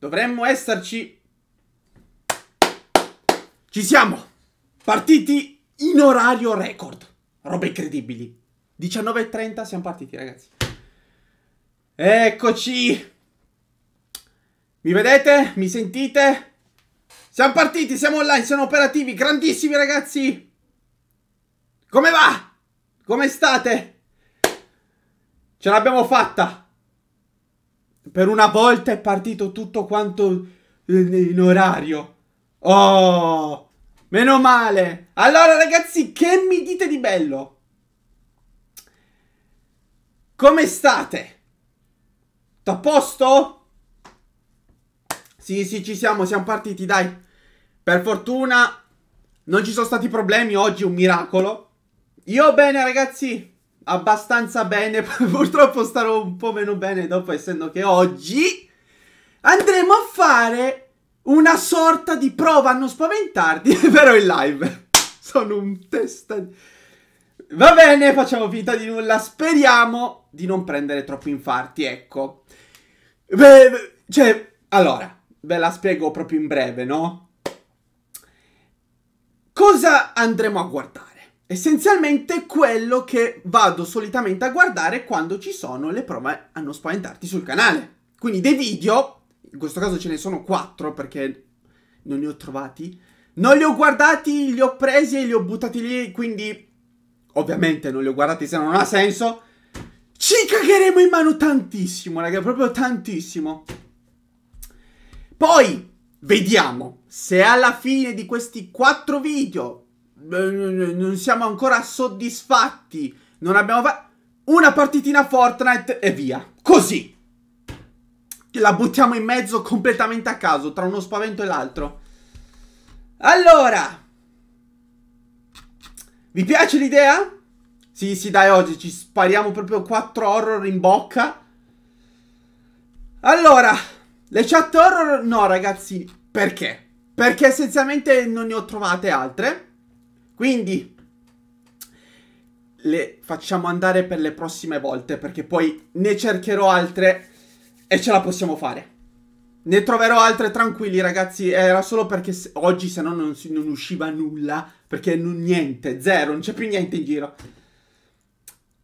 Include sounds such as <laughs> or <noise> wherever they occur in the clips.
Dovremmo esserci. Ci siamo! Partiti in orario record. Robe incredibili. 19.30 siamo partiti, ragazzi. Eccoci! Mi vedete? Mi sentite? Siamo partiti, siamo online, siamo operativi, grandissimi ragazzi! Come va? Come state? Ce l'abbiamo fatta! Per una volta è partito tutto quanto in orario. Oh, meno male. Allora ragazzi, che mi dite di bello? Come state? Tutto a posto? Sì, sì, ci siamo, siamo partiti, dai. Per fortuna non ci sono stati problemi oggi, un miracolo. Io bene, ragazzi abbastanza bene, <laughs> purtroppo starò un po' meno bene dopo essendo che oggi andremo a fare una sorta di prova a non spaventarti, <laughs> però in live. Sono un testa... Va bene, facciamo finta di nulla, speriamo di non prendere troppi infarti, ecco. Beh, cioè, allora, ve la spiego proprio in breve, no? Cosa andremo a guardare? essenzialmente quello che vado solitamente a guardare quando ci sono le prove a non spaventarti sul canale. Quindi dei video, in questo caso ce ne sono quattro perché non li ho trovati, non li ho guardati, li ho presi e li ho buttati lì, quindi ovviamente non li ho guardati se non ha senso. Ci cagheremo in mano tantissimo, raga, proprio tantissimo. Poi vediamo se alla fine di questi quattro video eh, non siamo ancora soddisfatti. Non abbiamo fatto una partitina Fortnite e via. Così. La buttiamo in mezzo completamente a caso, tra uno spavento e l'altro. Allora. Vi piace l'idea? Sì, sì, dai, oggi ci spariamo proprio quattro horror in bocca. Allora, le chat horror... No, ragazzi, perché? Perché essenzialmente non ne ho trovate altre. Quindi le facciamo andare per le prossime volte perché poi ne cercherò altre e ce la possiamo fare. Ne troverò altre tranquilli ragazzi, era solo perché se, oggi se no non, non, usciva nulla, perché non, niente, zero, non c'è più niente in giro.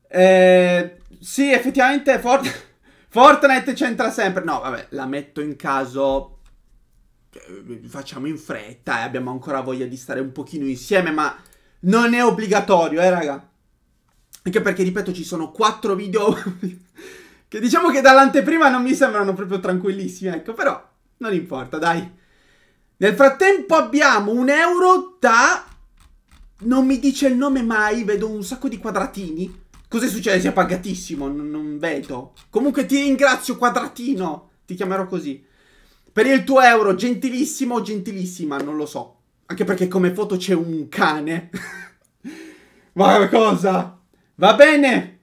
Eh, sì, effettivamente For <laughs> Fortnite c'entra sempre, no vabbè, la metto in caso cioè, eh, facciamo in fretta e eh, abbiamo ancora voglia di stare un pochino insieme, ma non è obbligatorio, eh, raga. Anche perché, ripeto, ci sono quattro video <laughs> che diciamo che dall'anteprima non mi sembrano proprio tranquillissimi, ecco, però non importa, dai. Nel frattempo abbiamo un euro da... Non mi dice il nome mai, vedo un sacco di quadratini. Cos'è successo? Si è pagatissimo, non, non vedo. Comunque ti ringrazio, quadratino. Ti chiamerò così. Per il tuo euro, gentilissimo o gentilissima, non lo so. Anche perché come foto c'è un cane. <laughs> Ma cosa? Va bene.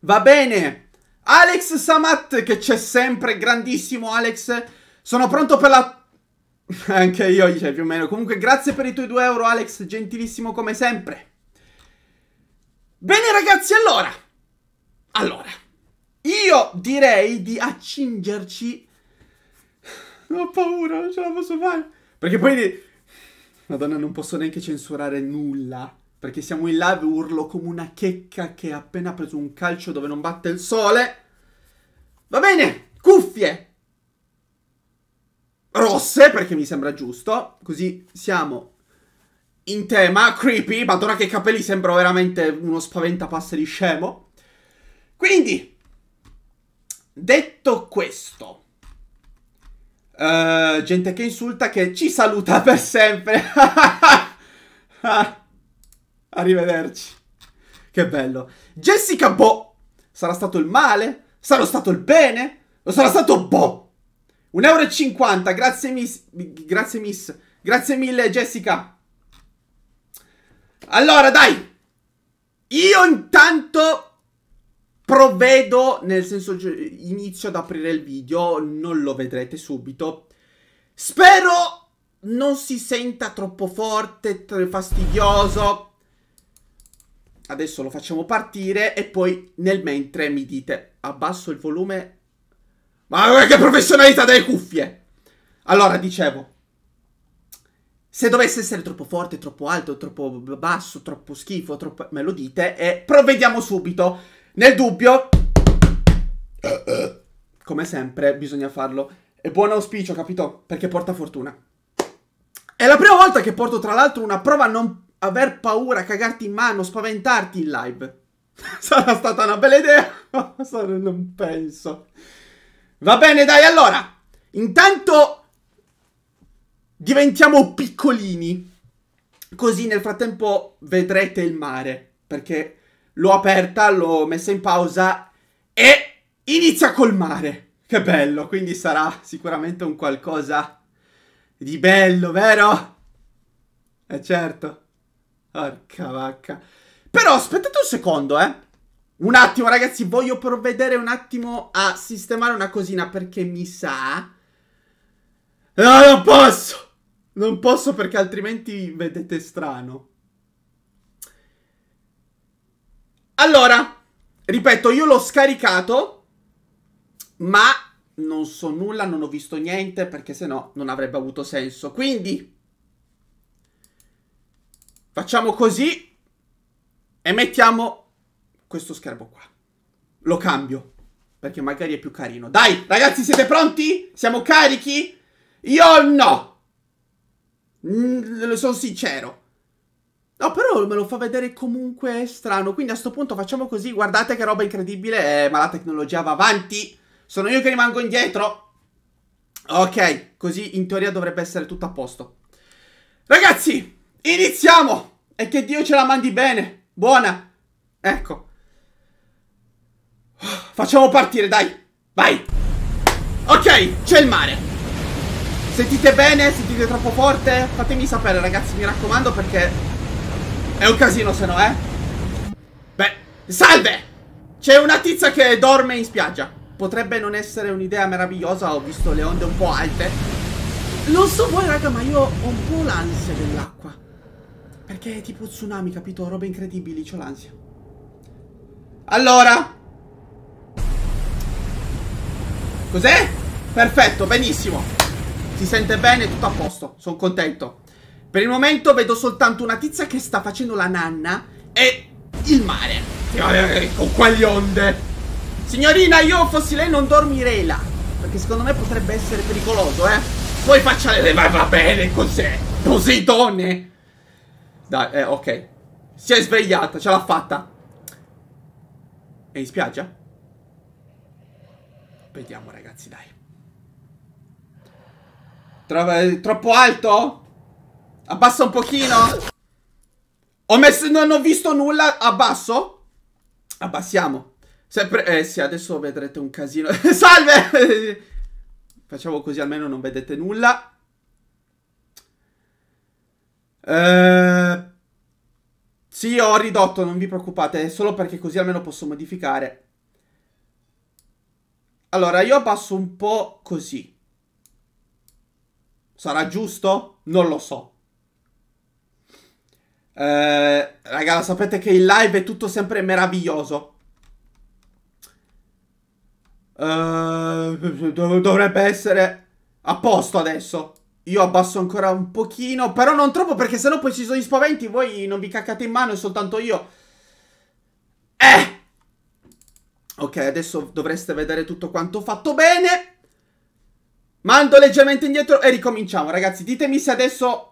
Va bene. Alex Samat, che c'è sempre, grandissimo Alex. Sono pronto per la... <laughs> Anche io, cioè, più o meno. Comunque, grazie per i tuoi 2 euro, Alex. Gentilissimo come sempre. Bene, ragazzi, allora. Allora. Io direi di accingerci ho paura, non ce la posso fare. Perché poi... Madonna, non posso neanche censurare nulla. Perché siamo in live, urlo come una checca che ha appena preso un calcio dove non batte il sole. Va bene, cuffie. Rosse, perché mi sembra giusto. Così siamo in tema. Creepy, madonna che capelli, sembro veramente uno di scemo. Quindi, detto questo... Uh, gente che insulta che ci saluta <laughs> per sempre. Arrivederci. Che bello. Jessica Bo. Sarà stato il male? Sarà stato il bene? O sarà stato Bo? 1,50 euro. Grazie, miss. Grazie, miss. Grazie mille, Jessica. Allora, dai. Io intanto provvedo, nel senso cioè, inizio ad aprire il video, non lo vedrete subito. Spero non si senta troppo forte, fastidioso. Adesso lo facciamo partire e poi nel mentre mi dite abbasso il volume. Ma che professionalità delle cuffie! Allora, dicevo, se dovesse essere troppo forte, troppo alto, troppo basso, troppo schifo, troppo... me lo dite e provvediamo subito. Nel dubbio, come sempre, bisogna farlo. E buon auspicio, capito? Perché porta fortuna. È la prima volta che porto, tra l'altro, una prova a non aver paura, cagarti in mano, spaventarti in live. <laughs> Sarà stata una bella idea? <laughs> non penso. Va bene, dai, allora. Intanto diventiamo piccolini. Così nel frattempo vedrete il mare. Perché l'ho aperta, l'ho messa in pausa e inizia a colmare. Che bello, quindi sarà sicuramente un qualcosa di bello, vero? Eh certo. Porca vacca. Però aspettate un secondo, eh. Un attimo, ragazzi, voglio provvedere un attimo a sistemare una cosina perché mi sa... No, eh, non posso! Non posso perché altrimenti vedete strano. Allora, ripeto, io l'ho scaricato, ma non so nulla, non ho visto niente, perché se no non avrebbe avuto senso. Quindi, facciamo così e mettiamo questo schermo qua. Lo cambio, perché magari è più carino. Dai, ragazzi, siete pronti? Siamo carichi? Io no! Mm, sono sincero. No, però me lo fa vedere comunque strano. Quindi a sto punto facciamo così. Guardate che roba incredibile. Eh, ma la tecnologia va avanti. Sono io che rimango indietro. Ok, così in teoria dovrebbe essere tutto a posto. Ragazzi, iniziamo. E che Dio ce la mandi bene. Buona. Ecco. Facciamo partire, dai. Vai. Ok, c'è il mare. Sentite bene? Sentite troppo forte? Fatemi sapere, ragazzi, mi raccomando, perché è un casino se no, eh. Beh, salve! C'è una tizia che dorme in spiaggia. Potrebbe non essere un'idea meravigliosa, ho visto le onde un po' alte. Non so voi, raga, ma io ho un po' l'ansia dell'acqua. Perché è tipo tsunami, capito? Robe incredibili, ho l'ansia. Allora. Cos'è? Perfetto, benissimo. Si sente bene, tutto a posto. Sono contento. Per il momento vedo soltanto una tizia che sta facendo la nanna e il mare. Eh, con quali onde? Signorina, io fossi lei non dormirei là. Perché secondo me potrebbe essere pericoloso, eh. Poi faccia le... Ma va bene, cos'è? Poseidone! Dai, eh, ok. Si è svegliata, ce l'ha fatta. È in spiaggia? Vediamo, ragazzi, dai. Tro troppo alto? Abbassa un pochino. Ho messo... Non ho visto nulla. Abbasso. Abbassiamo. Sempre... Eh sì, adesso vedrete un casino. <laughs> Salve! Facciamo così almeno non vedete nulla. Eh... Sì, ho ridotto, non vi preoccupate. È solo perché così almeno posso modificare. Allora, io abbasso un po' così. Sarà giusto? Non lo so. Eh, raga, lo sapete che in live è tutto sempre meraviglioso. Eh, dovrebbe essere a posto adesso. Io abbasso ancora un pochino, però non troppo perché sennò poi ci sono gli spaventi, voi non vi caccate in mano, è soltanto io. Eh! Ok, adesso dovreste vedere tutto quanto fatto bene. Mando leggermente indietro e ricominciamo, ragazzi. Ditemi se adesso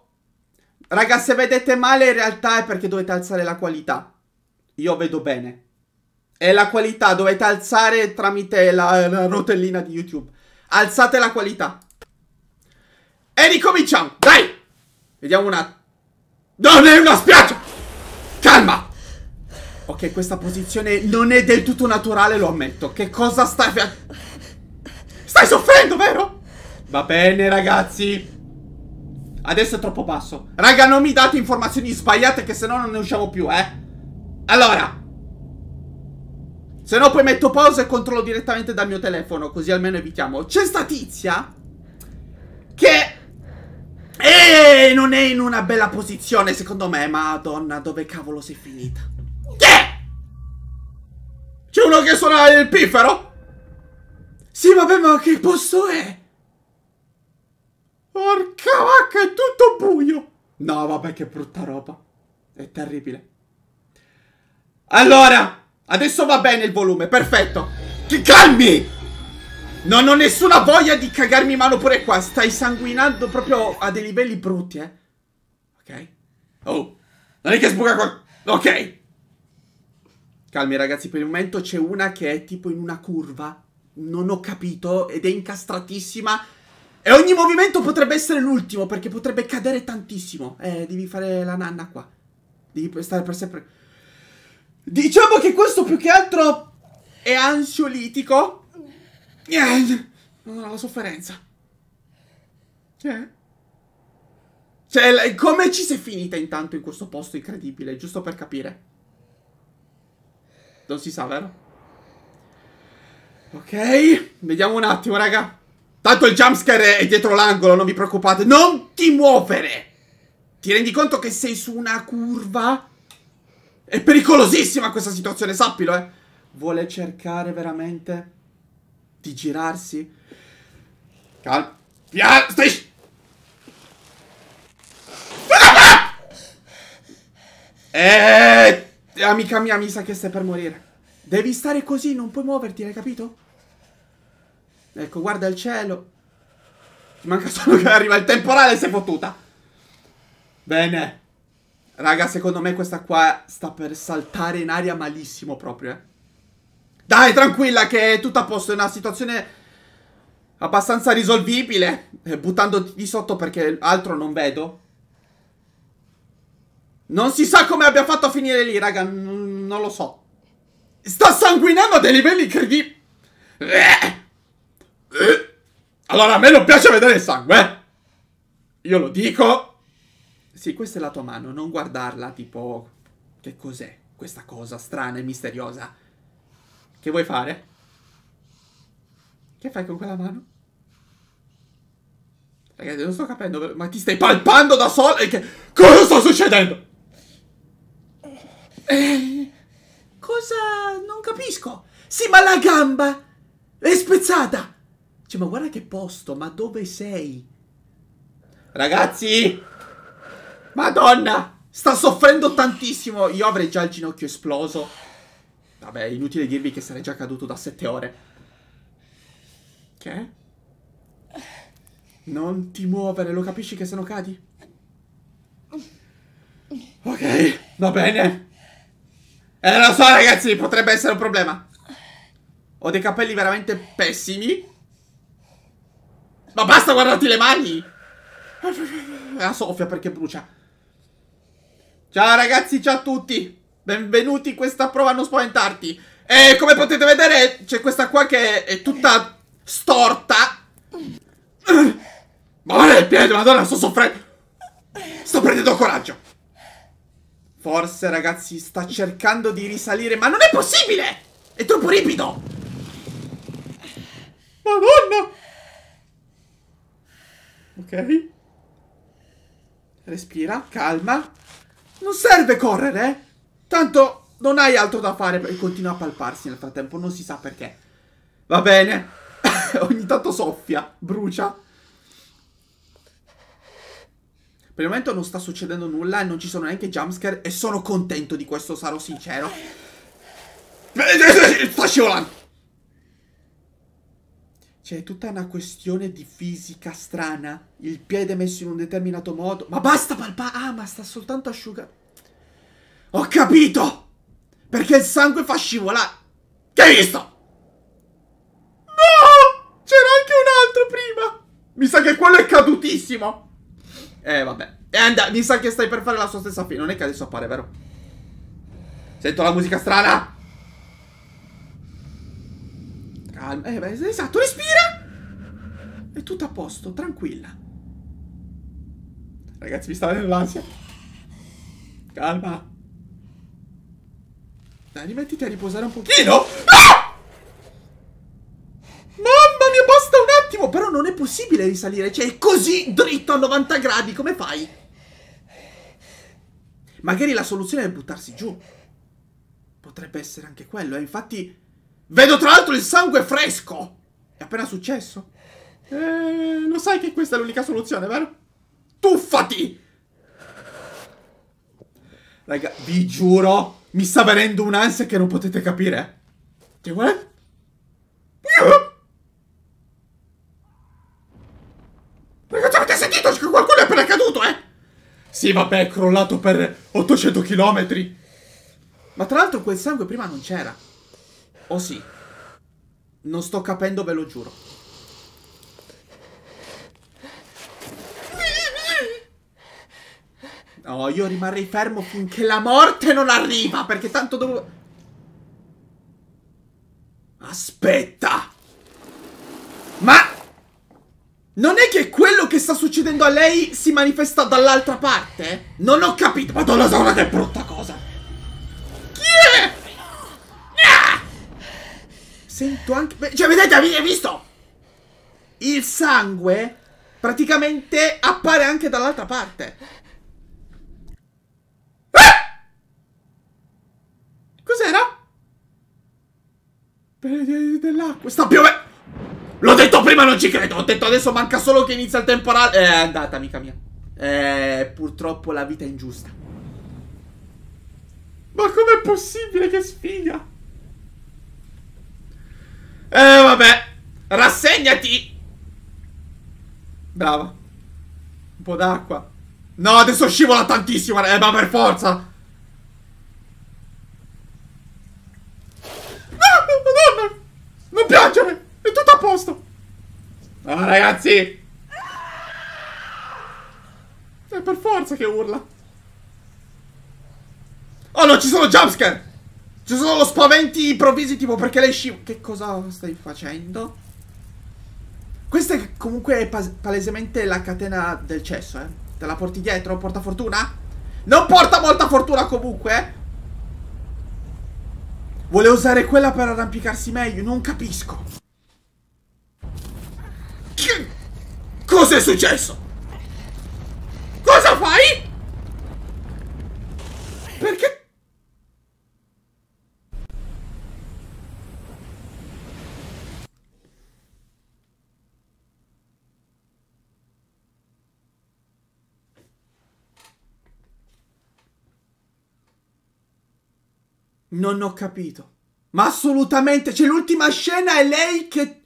Raga, se vedete male in realtà è perché dovete alzare la qualità. Io vedo bene. È la qualità, dovete alzare tramite la, la rotellina di YouTube. Alzate la qualità. E ricominciamo, dai! Vediamo una... Non è una spiaggia! Calma! Ok, questa posizione non è del tutto naturale, lo ammetto. Che cosa stai... Stai soffrendo, vero? Va bene, ragazzi. Adesso è troppo basso. Raga, non mi date informazioni sbagliate che se no non ne usciamo più, eh. Allora. Se no poi metto pausa e controllo direttamente dal mio telefono, così almeno evitiamo. C'è sta tizia che... Eeeh, non è in una bella posizione secondo me, madonna, dove cavolo sei finita? Yeah! C'è uno che suona il piffero? Sì, vabbè, ma che posto è? Porca vacca, è tutto buio! No, vabbè, che brutta roba. È terribile. Allora, adesso va bene il volume, perfetto. Ti calmi! Non ho nessuna voglia di cagarmi in mano pure qua. Stai sanguinando proprio a dei livelli brutti, eh. Ok. Oh, non è che sbuca qua. Ok. Calmi ragazzi, per il momento c'è una che è tipo in una curva. Non ho capito ed è incastratissima e ogni movimento potrebbe essere l'ultimo, perché potrebbe cadere tantissimo. Eh, devi fare la nanna qua. Devi stare per sempre... Diciamo che questo più che altro è ansiolitico. Niente. non ho la sofferenza. Eh. Cioè, cioè come ci sei finita intanto in questo posto incredibile, giusto per capire. Non si sa, vero? Ok, vediamo un attimo, raga. Tanto il jumpscare è dietro l'angolo, non vi preoccupate. Non ti muovere! Ti rendi conto che sei su una curva? È pericolosissima questa situazione, sappilo, eh. Vuole cercare veramente di girarsi? Calma. Via, stai... Ah! <laughs> amica mia, mi sa che stai per morire. Devi stare così, non puoi muoverti, hai capito? Ecco, guarda il cielo. Ti manca solo che arriva il temporale e sei fottuta. Bene. Raga, secondo me questa qua sta per saltare in aria malissimo proprio, eh. Dai, tranquilla che è tutto a posto, è una situazione abbastanza risolvibile. Eh, Buttandoti di sotto perché altro non vedo. Non si sa come abbia fatto a finire lì, raga, non lo so. Sta sanguinando a dei livelli incredibili. Eh! Allora, a me non piace vedere il sangue, eh? Io lo dico. Sì, questa è la tua mano, non guardarla, tipo... Che cos'è questa cosa strana e misteriosa? Che vuoi fare? Che fai con quella mano? Ragazzi, non sto capendo, ma ti stai palpando da sola e che... Cosa sta succedendo? Eh, cosa... non capisco. Sì, ma la gamba è spezzata. Cioè, ma guarda che posto, ma dove sei? Ragazzi! Madonna! Sta soffrendo tantissimo! Io avrei già il ginocchio esploso. Vabbè, inutile dirvi che sarei già caduto da sette ore. Che? Non ti muovere, lo capisci che se no cadi? Ok, va bene. Eh, lo so ragazzi, potrebbe essere un problema. Ho dei capelli veramente pessimi. Ma basta guardarti le mani! La soffia perché brucia. Ciao ragazzi, ciao a tutti! Benvenuti in questa prova a non spaventarti. E come potete vedere c'è questa qua che è tutta storta. Ma guarda il piede, madonna, sto soffrendo. Sto prendendo coraggio. Forse ragazzi sta cercando di risalire, ma non è possibile! È troppo ripido! Madonna! Ok. Respira, calma. Non serve correre, eh? Tanto non hai altro da fare e continua a palparsi nel frattempo, non si sa perché. Va bene. <laughs> Ogni tanto soffia, brucia. Per il momento non sta succedendo nulla e non ci sono neanche jumpscare e sono contento di questo, sarò sincero. Sta <laughs> scivolando. C'è tutta una questione di fisica strana. Il piede messo in un determinato modo. Ma basta palpare! Ah, ma sta soltanto asciugando. Ho capito! Perché il sangue fa scivolare. Che hai visto? No! C'era anche un altro prima! Mi sa che quello è cadutissimo. Eh, vabbè. E eh, And, mi sa che stai per fare la sua stessa fine. Non è che adesso appare, vero? Sento la musica strana! calma. Eh, beh, esatto, respira! È tutto a posto, tranquilla. Ragazzi, mi sta venendo l'ansia. Calma. Dai, rimettiti a riposare un pochino. Ah! Mamma mia, basta un attimo. Però non è possibile risalire. Cioè, è così dritto a 90 gradi. Come fai? Magari la soluzione è buttarsi giù. Potrebbe essere anche quello. Eh? Infatti... Vedo tra l'altro il sangue fresco. È appena successo. Eh, lo sai che questa è l'unica soluzione, vero? Tuffati! Raga, vi giuro, mi sta venendo un'ansia che non potete capire. Che guarda... Ragazzi, avete sentito che qualcuno è appena caduto, eh? Sì, vabbè, è crollato per 800 km. Ma tra l'altro quel sangue prima non c'era oh, sì. Non sto capendo, ve lo giuro. No, oh, io rimarrei fermo finché la morte non arriva, perché tanto devo... Aspetta! Ma... Non è che quello che sta succedendo a lei si manifesta dall'altra parte? Non ho capito! Madonna, Saura che brutta Sento anche... Cioè, vedete, avete visto? Il sangue praticamente appare anche dall'altra parte. Ah! Cos'era? Dell'acqua. Sta piovendo. L'ho detto prima, non ci credo. Ho detto adesso manca solo che inizia il temporale. Eh, è andata, amica mia. Eh, purtroppo la vita è ingiusta. Ma com'è possibile che sfiga? Eh, vabbè. Rassegnati. Brava. Un po' d'acqua. No, adesso scivola tantissimo. Eh, ma per forza. No, madonna. Non piangere. È tutto a posto. Ah, ragazzi. È per forza che urla. Oh, no, ci sono jumpscare. Ci sono lo spaventi improvvisi tipo perché lei scivola. Che cosa stai facendo? Questa è comunque palesemente la catena del cesso, eh. Te la porti dietro? Porta fortuna? Non porta molta fortuna comunque. Vuole usare quella per arrampicarsi meglio, non capisco. Che... Cos'è successo? Cosa fai? Perché Non ho capito. Ma assolutamente, c'è l'ultima scena e lei che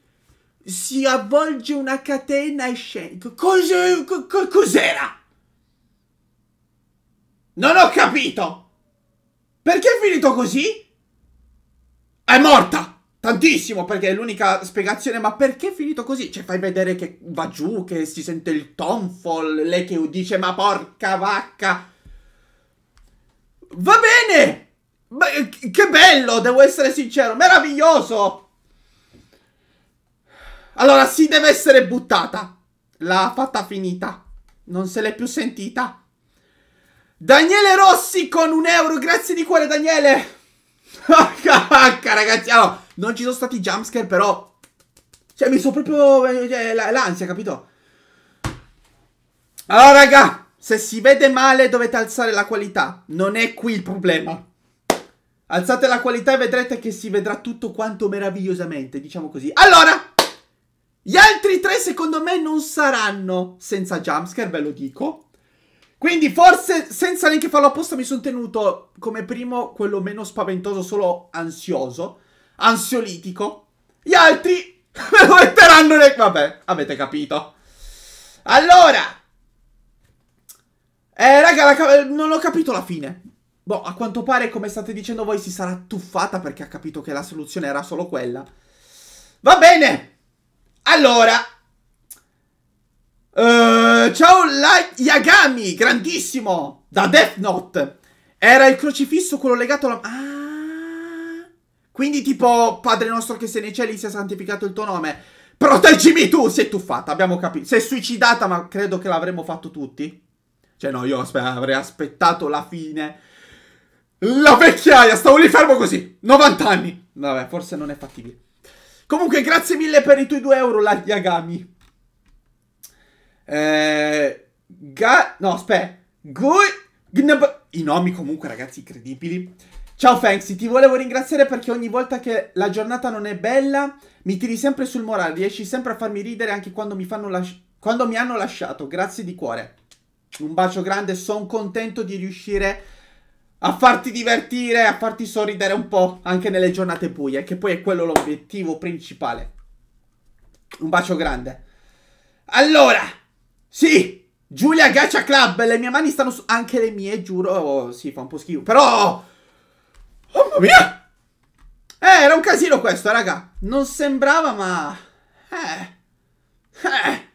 si avvolge una catena e scende. Cos'è, cos'era? Non ho capito. Perché è finito così? È morta. Tantissimo, perché è l'unica spiegazione, ma perché è finito così? Cioè, fai vedere che va giù, che si sente il tonfo, lei che dice, ma porca vacca. Va bene! Beh, eh, che bello, devo essere sincero, meraviglioso! Allora, si deve essere buttata. L'ha fatta finita. Non se l'è più sentita. Daniele Rossi con un euro, grazie di cuore Daniele! ragazzi, allora, non ci sono stati jumpscare, però... Cioè, mi sono proprio... Eh, cioè, l'ansia, capito? Allora, raga, se si vede male dovete alzare la qualità. Non è qui il problema. Alzate la qualità e vedrete che si vedrà tutto quanto meravigliosamente, diciamo così. Allora, gli altri tre secondo me non saranno senza jumpscare, ve lo dico. Quindi forse senza neanche farlo apposta mi sono tenuto come primo quello meno spaventoso, solo ansioso, ansiolitico. Gli altri <laughs> me lo metteranno nel... Vabbè, avete capito. Allora... Eh, raga, la... non ho capito la fine. Boh, a quanto pare, come state dicendo voi, si sarà tuffata perché ha capito che la soluzione era solo quella. Va bene! Allora... Uh, ciao La Yagami, grandissimo! Da Death Note! Era il crocifisso quello legato alla... Ah! Quindi tipo, Padre nostro che sei nei cieli, sia santificato il tuo nome. Proteggimi tu! Si è tuffata, abbiamo capito. Si è suicidata, ma credo che l'avremmo fatto tutti. Cioè no, io aspe avrei aspettato la fine la vecchiaia, stavo lì fermo così. 90 anni. Vabbè, forse non è fattibile. Comunque, grazie mille per i tuoi 2 euro, la Yagami. Eh, ga... No, aspetta. Goi... I nomi comunque, ragazzi, incredibili. Ciao Fancy, ti volevo ringraziare perché ogni volta che la giornata non è bella mi tiri sempre sul morale, riesci sempre a farmi ridere anche quando mi, quando mi hanno lasciato. Grazie di cuore. Un bacio grande, sono contento di riuscire a a farti divertire, a farti sorridere un po' anche nelle giornate buie, che poi è quello l'obiettivo principale. Un bacio grande. Allora, sì, Giulia Gacha Club, le mie mani stanno su... Anche le mie, giuro, oh, sì, fa un po' schifo, però... Oh, mamma mia! Eh, era un casino questo, raga. Non sembrava, ma... Eh. Eh.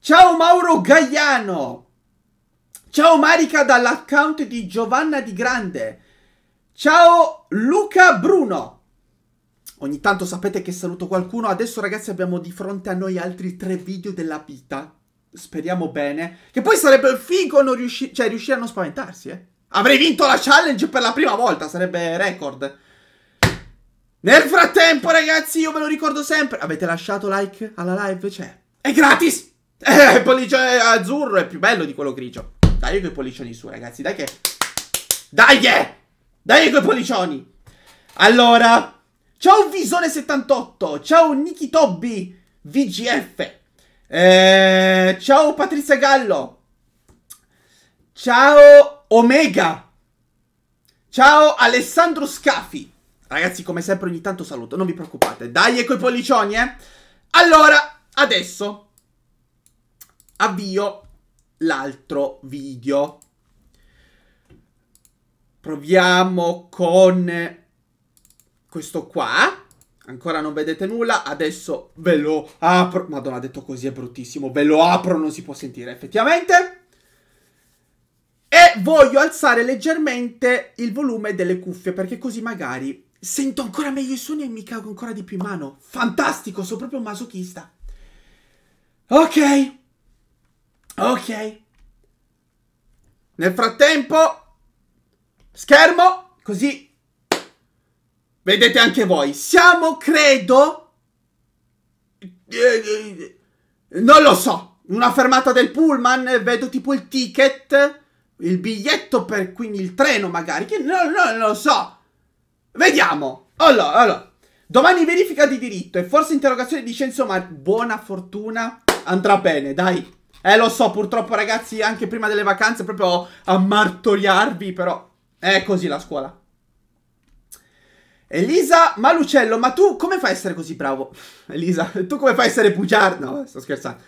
Ciao Mauro Gagliano! Ciao Marica dall'account di Giovanna Di Grande. Ciao Luca Bruno. Ogni tanto sapete che saluto qualcuno. Adesso ragazzi abbiamo di fronte a noi altri tre video della vita. Speriamo bene. Che poi sarebbe figo non riusci- cioè, riuscire a non spaventarsi, eh. Avrei vinto la challenge per la prima volta, sarebbe record. Nel frattempo, ragazzi, io ve lo ricordo sempre. Avete lasciato like alla live? C'è. Cioè, è gratis! Eh, <laughs> il pollice azzurro è più bello di quello grigio. Dai quei pollicioni su, ragazzi. Dai che... Dai che... Dai quei pollicioni. Allora... Ciao Visone78. Ciao Niki Tobby. VGF. Eh, ciao Patrizia Gallo. Ciao Omega. Ciao Alessandro Scafi. Ragazzi, come sempre ogni tanto saluto, non vi preoccupate. Dai e coi pollicioni, eh? Allora, adesso avvio l'altro video. Proviamo con questo qua. Ancora non vedete nulla, adesso ve lo apro. Madonna, detto così è bruttissimo. Ve lo apro, non si può sentire effettivamente. E voglio alzare leggermente il volume delle cuffie, perché così magari sento ancora meglio i suoni e mi cago ancora di più in mano. Fantastico, sono proprio un masochista. Ok. Ok. Nel frattempo, schermo, così vedete anche voi. Siamo, credo, non lo so, una fermata del pullman, vedo tipo il ticket, il biglietto per quindi il treno magari, che non, non lo so. Vediamo. Allora, allora. Domani verifica di diritto e forse interrogazione di Censo, ma buona fortuna andrà bene, dai. Eh, lo so, purtroppo, ragazzi, anche prima delle vacanze, proprio a martoriarvi, però è così la scuola. Elisa Malucello, ma tu come fai a essere così bravo? <laughs> Elisa, tu come fai a essere bugiardo? No, sto scherzando.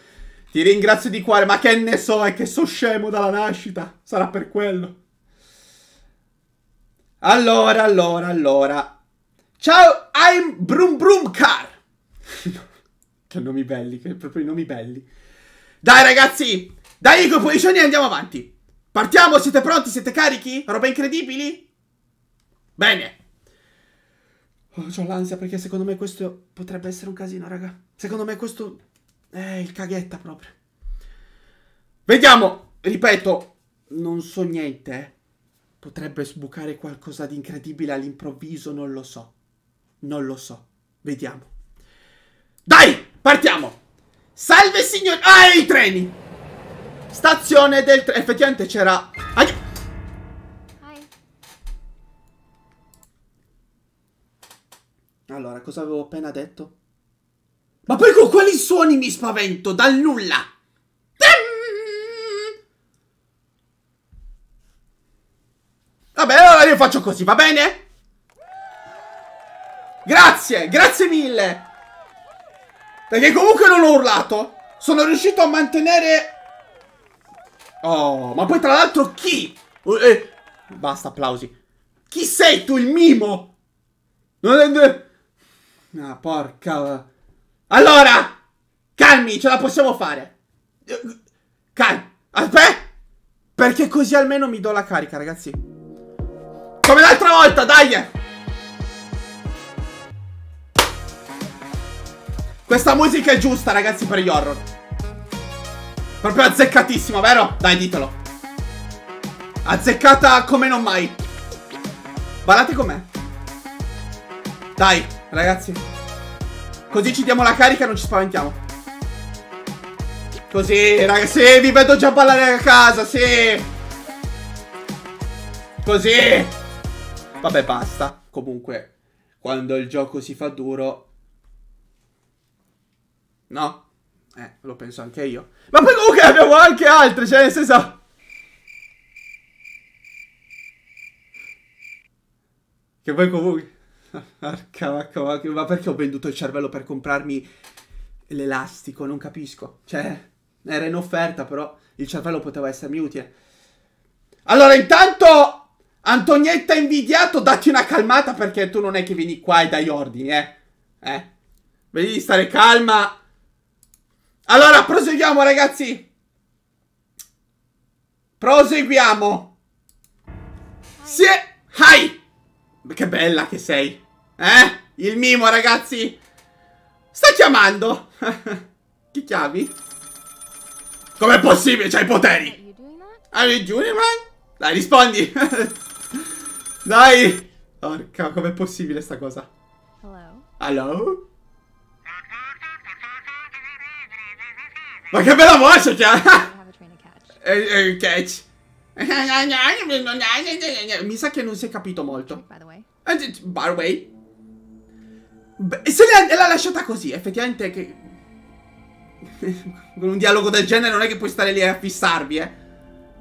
Ti ringrazio di cuore, ma che ne so, è che so scemo dalla nascita. Sarà per quello. Allora, allora, allora. Ciao, I'm Brum Brum Car. <laughs> che nomi belli, che proprio i nomi belli. Dai ragazzi, dai con posizioni e andiamo avanti. Partiamo, siete pronti? Siete carichi? Roba incredibili? Bene. Oh, ho l'ansia perché secondo me questo potrebbe essere un casino, raga. Secondo me questo è il caghetta proprio. Vediamo, ripeto, non so niente, eh. Potrebbe sbucare qualcosa di incredibile all'improvviso, non lo so. Non lo so. Vediamo. Dai, partiamo! Salve signori! Ah, i treni! Stazione del treno. Effettivamente c'era... Ai... Allora, cosa avevo appena detto? Ma poi con quali suoni mi spavento? Dal nulla! Vabbè, allora io faccio così, va bene? Grazie, grazie mille! Perché comunque non ho urlato. Sono riuscito a mantenere... Oh, ma poi tra l'altro chi? Oh, eh, basta, applausi. Chi sei tu, il mimo? Non è... Ah, porca... Allora! Calmi, ce la possiamo fare. Calmi. Aspetta! Perché così almeno mi do la carica, ragazzi. Come l'altra volta, dai! Questa musica è giusta, ragazzi, per gli horror. Proprio azzeccatissima, vero? Dai, ditelo. Azzeccata come non mai. Ballate con me. Dai, ragazzi. Così ci diamo la carica e non ci spaventiamo. Così, ragazzi. Sì, vi vedo già ballare a casa, sì. Così. Vabbè, basta. Comunque, quando il gioco si fa duro, No? Eh, lo penso anche io. Ma poi comunque abbiamo anche altre, cioè nel senso... Che poi comunque... <laughs> Arca, vacca, ma perché ho venduto il cervello per comprarmi l'elastico? Non capisco. Cioè, era in offerta, però il cervello poteva essermi utile. Allora, intanto... Antonietta invidiato, datti una calmata perché tu non è che vieni qua e dai ordini, eh. Eh. Vedi di stare calma allora, proseguiamo, ragazzi. Proseguiamo. Si è... Hai! Che bella che sei. Eh? Il mimo, ragazzi. Sta chiamando. <laughs> Chi chiami? Com'è possibile? C'hai poteri. Are you doing man? Dai, rispondi. <laughs> Dai. Porca, com'è possibile sta cosa? Hello? Hello? Ma che bella voce che ha! È un catch. Mi sa che non si è capito molto. Barway? E eh, se l'ha lasciata così, effettivamente che... <laughs> Con un dialogo del genere non è che puoi stare lì a fissarvi, eh.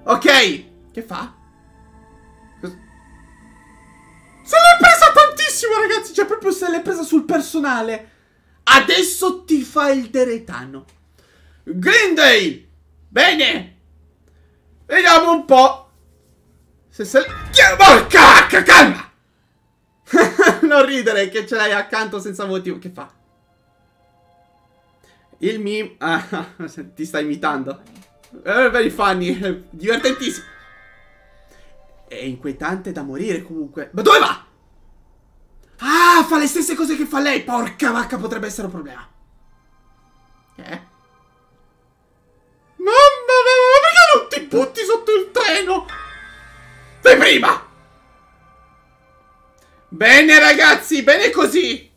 Ok, che fa? Se l'è presa tantissimo, ragazzi. Cioè, proprio se l'è presa sul personale. Adesso ti fa il deretano. Green Day! Bene! Vediamo un po'. Se se... Porca cacca, calma! <laughs> non ridere che ce l'hai accanto senza motivo. Che fa? Il meme... Ah, <laughs> ti sta imitando. Eh, per <laughs> Divertentissimo. È inquietante da morire comunque. Ma dove va? Ah, fa le stesse cose che fa lei. Porca vacca, potrebbe essere un problema. Eh? ti butti sotto il treno! Sei prima! Bene ragazzi, bene così!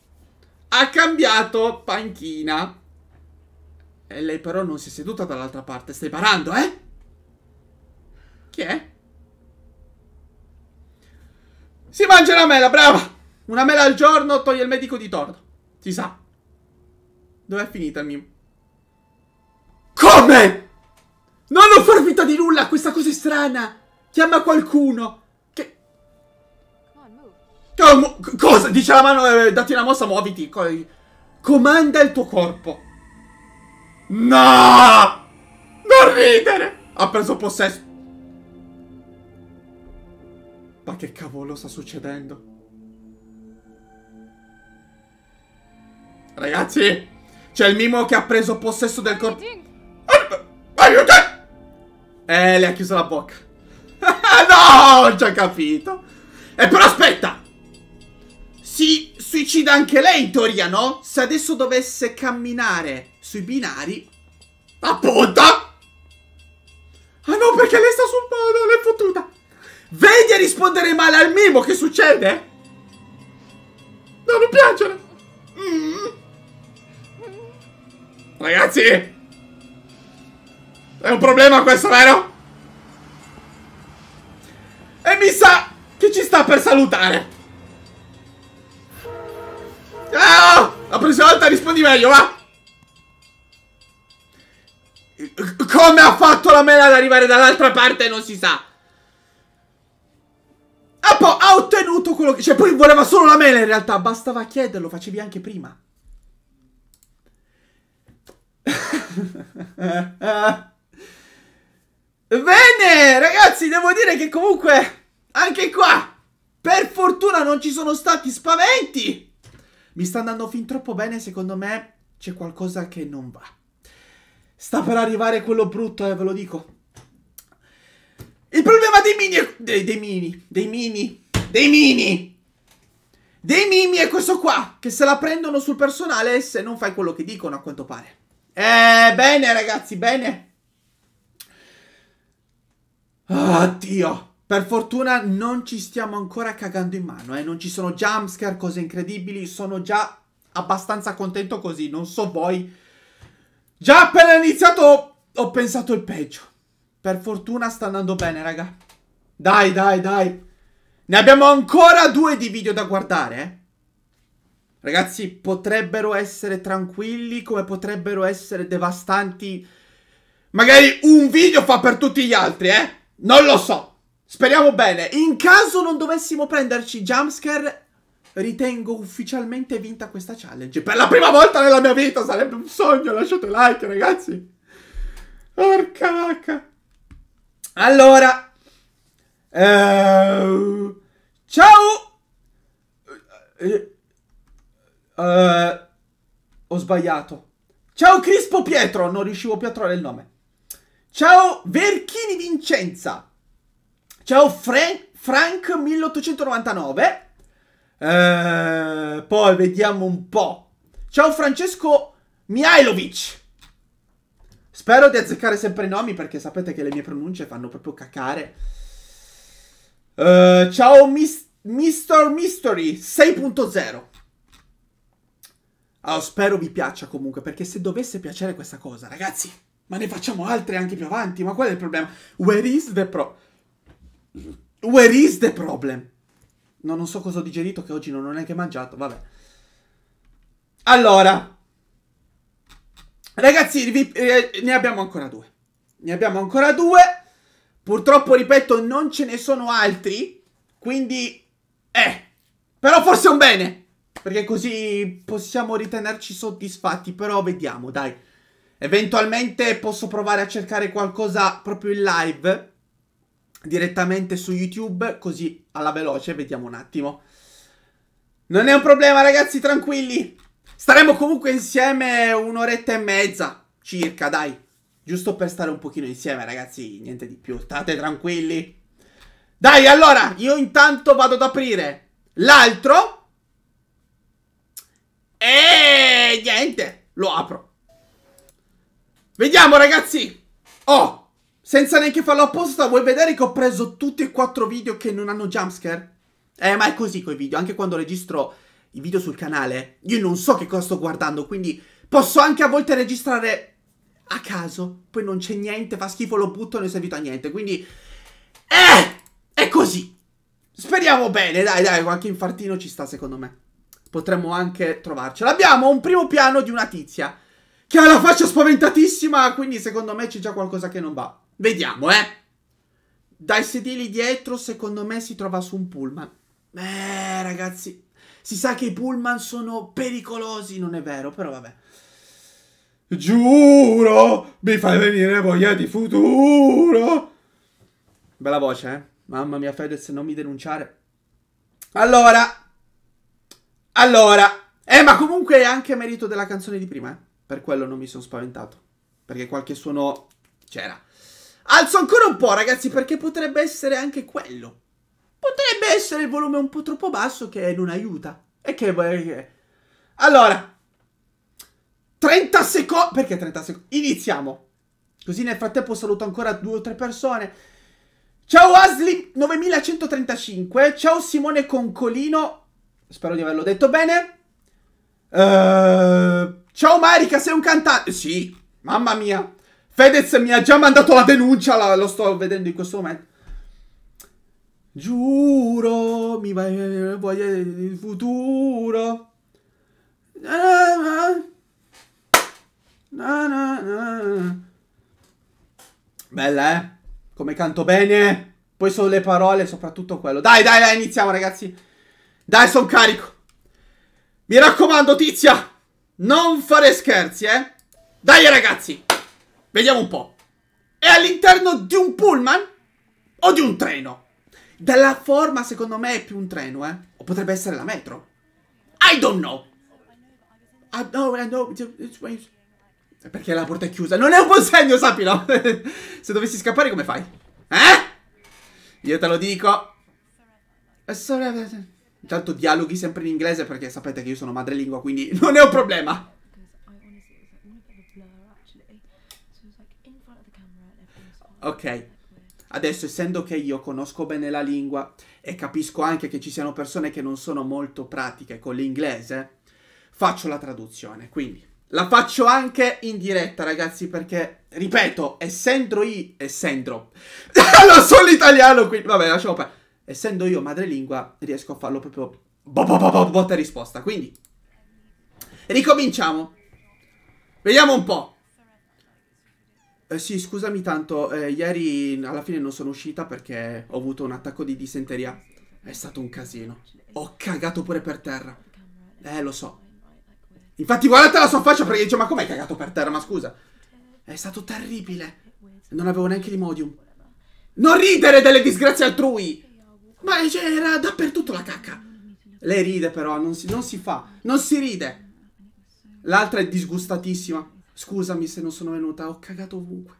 Ha cambiato panchina. E lei però non si è seduta dall'altra parte. Stai parando, eh? Chi è? Si mangia la mela, brava! Una mela al giorno toglie il medico di torno. Si sa. Dov'è finita il mio... Come? No, non far finta di nulla! Questa cosa è strana! Chiama qualcuno! Che... Oh, cosa? Dice la mano, eh, datti una mossa, muoviti! Co comanda il tuo corpo! No! Non ridere! Ha preso possesso! Ma che cavolo sta succedendo? Ragazzi! C'è il mimo che ha preso possesso del corpo... Aiutate! Eh, le ha chiuso la bocca. <laughs> no, ho già capito. E eh, però aspetta! Si suicida anche lei in teoria, no? Se adesso dovesse camminare sui binari... Appunto! Ah no, perché lei sta sul modo, l'è fottuta! Vedi a rispondere male al mimo, che succede? No, non piangere! Mm. Ragazzi, è un problema questo, vero? E mi sa che ci sta per salutare. Ah, la prossima volta rispondi meglio, va! Come ha fatto la mela ad arrivare dall'altra parte non si sa. Ah, poi ha ottenuto quello che... Cioè, poi voleva solo la mela in realtà. Bastava chiederlo, facevi anche prima. <laughs> Eh, eh. Bene, ragazzi, devo dire che comunque anche qua, per fortuna non ci sono stati spaventi. Mi sta andando fin troppo bene, secondo me c'è qualcosa che non va. Sta per arrivare quello brutto, eh, ve lo dico. Il problema dei mini, dei, dei mini, dei mini, dei mini, dei mini è questo qua, che se la prendono sul personale se non fai quello che dicono a quanto pare. Eh, bene ragazzi, bene. Ah, Per fortuna non ci stiamo ancora cagando in mano, eh. Non ci sono jumpscare, cose incredibili. Sono già abbastanza contento così, non so voi. Già appena iniziato ho pensato il peggio. Per fortuna sta andando bene, raga. Dai, dai, dai. Ne abbiamo ancora due di video da guardare, eh. Ragazzi, potrebbero essere tranquilli come potrebbero essere devastanti. Magari un video fa per tutti gli altri, eh. Non lo so. Speriamo bene. In caso non dovessimo prenderci jumpscare, ritengo ufficialmente vinta questa challenge. Per la prima volta nella mia vita sarebbe un sogno. Lasciate like, ragazzi. Porca vacca. Allora. Uh, ciao. Uh, uh, ho sbagliato. Ciao Crispo Pietro. Non riuscivo più a trovare il nome. Ciao Verchini Vincenza. Ciao Frank, Frank 1899. Eh, poi vediamo un po'. Ciao Francesco Mihailovic. Spero di azzeccare sempre i nomi perché sapete che le mie pronunce fanno proprio cacare. Eh, ciao Mister Mystery 6.0. Allora, ah, spero vi piaccia comunque perché se dovesse piacere questa cosa, ragazzi, ma ne facciamo altre anche più avanti. Ma qual è il problema? Where is the pro... Where is the problem? No, non so cosa ho digerito che oggi non ho neanche mangiato. Vabbè. Allora. Ragazzi, vi, eh, ne abbiamo ancora due. Ne abbiamo ancora due. Purtroppo, ripeto, non ce ne sono altri. Quindi... Eh. Però forse è un bene. Perché così possiamo ritenerci soddisfatti. Però vediamo, dai. Eventualmente posso provare a cercare qualcosa proprio in live direttamente su YouTube, così alla veloce, vediamo un attimo. Non è un problema, ragazzi, tranquilli. Staremo comunque insieme un'oretta e mezza circa, dai. Giusto per stare un pochino insieme, ragazzi, niente di più. State tranquilli. Dai, allora, io intanto vado ad aprire l'altro. E niente, lo apro. Vediamo ragazzi! Oh! Senza neanche farlo apposta, vuoi vedere che ho preso tutti e quattro video che non hanno jumpscare? Eh, ma è così coi video, anche quando registro i video sul canale, io non so che cosa sto guardando, quindi posso anche a volte registrare a caso, poi non c'è niente, fa schifo, lo butto, non è servito a niente, quindi... Eh! È così! Speriamo bene, dai, dai, qualche infartino ci sta secondo me. Potremmo anche trovarcela. Abbiamo un primo piano di una tizia che ha la faccia spaventatissima, quindi secondo me c'è già qualcosa che non va. Vediamo, eh. Dai sedili dietro, secondo me si trova su un pullman. Eh, ragazzi, si sa che i pullman sono pericolosi, non è vero, però vabbè. Giuro, mi fai venire voglia di futuro. Bella voce, eh? Mamma mia, Fede, se non mi denunciare. Allora, allora, eh, ma comunque è anche merito della canzone di prima, eh. Per quello non mi sono spaventato. Perché qualche suono c'era. Alzo ancora un po', ragazzi, perché potrebbe essere anche quello. Potrebbe essere il volume un po' troppo basso che non aiuta. E che... Allora... 30 secondi... Perché 30 secondi? Iniziamo. Così nel frattempo saluto ancora due o tre persone. Ciao Asli 9135, ciao Simone Concolino, spero di averlo detto bene. Ehm... Ciao Marica, sei un cantante. Sì, mamma mia. Fedez mi ha già mandato la denuncia, la, lo sto vedendo in questo momento. Giuro, mi voglio il futuro. Na, na, na, Bella, eh? Come canto bene. Poi sono le parole, soprattutto quello. Dai, dai, dai, iniziamo, ragazzi. Dai, sono carico. Mi raccomando, tizia. Non fare scherzi, eh? Dai ragazzi, vediamo un po'. È all'interno di un pullman o di un treno? Dalla forma secondo me è più un treno, eh? O potrebbe essere la metro. I don't know. Ah, I don't know. Perché la porta è chiusa? Non è un buon segno, sappilo. <laughs> Se dovessi scappare come fai? Eh? Io te lo dico. Eh, sorry. Eh, eh. Intanto dialoghi sempre in inglese perché sapete che io sono madrelingua, quindi <laughs> non è un problema. Ok. Adesso, essendo che io conosco bene la lingua e capisco anche che ci siano persone che non sono molto pratiche con l'inglese, faccio la traduzione. Quindi la faccio anche in diretta, ragazzi, perché ripeto, essendo i. Essendo. non <laughs> sono l'italiano, quindi. Vabbè, lasciamo perdere essendo io madrelingua, riesco a farlo proprio botta e risposta. Quindi, ricominciamo. Vediamo un po'. Eh, sì, scusami tanto, eh, ieri alla fine non sono uscita perché ho avuto un attacco di disenteria. È stato un casino. Ho cagato pure per terra. Eh, lo so. Infatti guardate la sua faccia perché dice ma com'è cagato per terra, ma scusa. È stato terribile. Non avevo neanche l'imodium. Non ridere delle disgrazie altrui! Ma eh, era dappertutto la cacca. Lei ride però, non si, non si fa. Non si ride. L'altra è disgustatissima. Scusami se non sono venuta, ho cagato ovunque.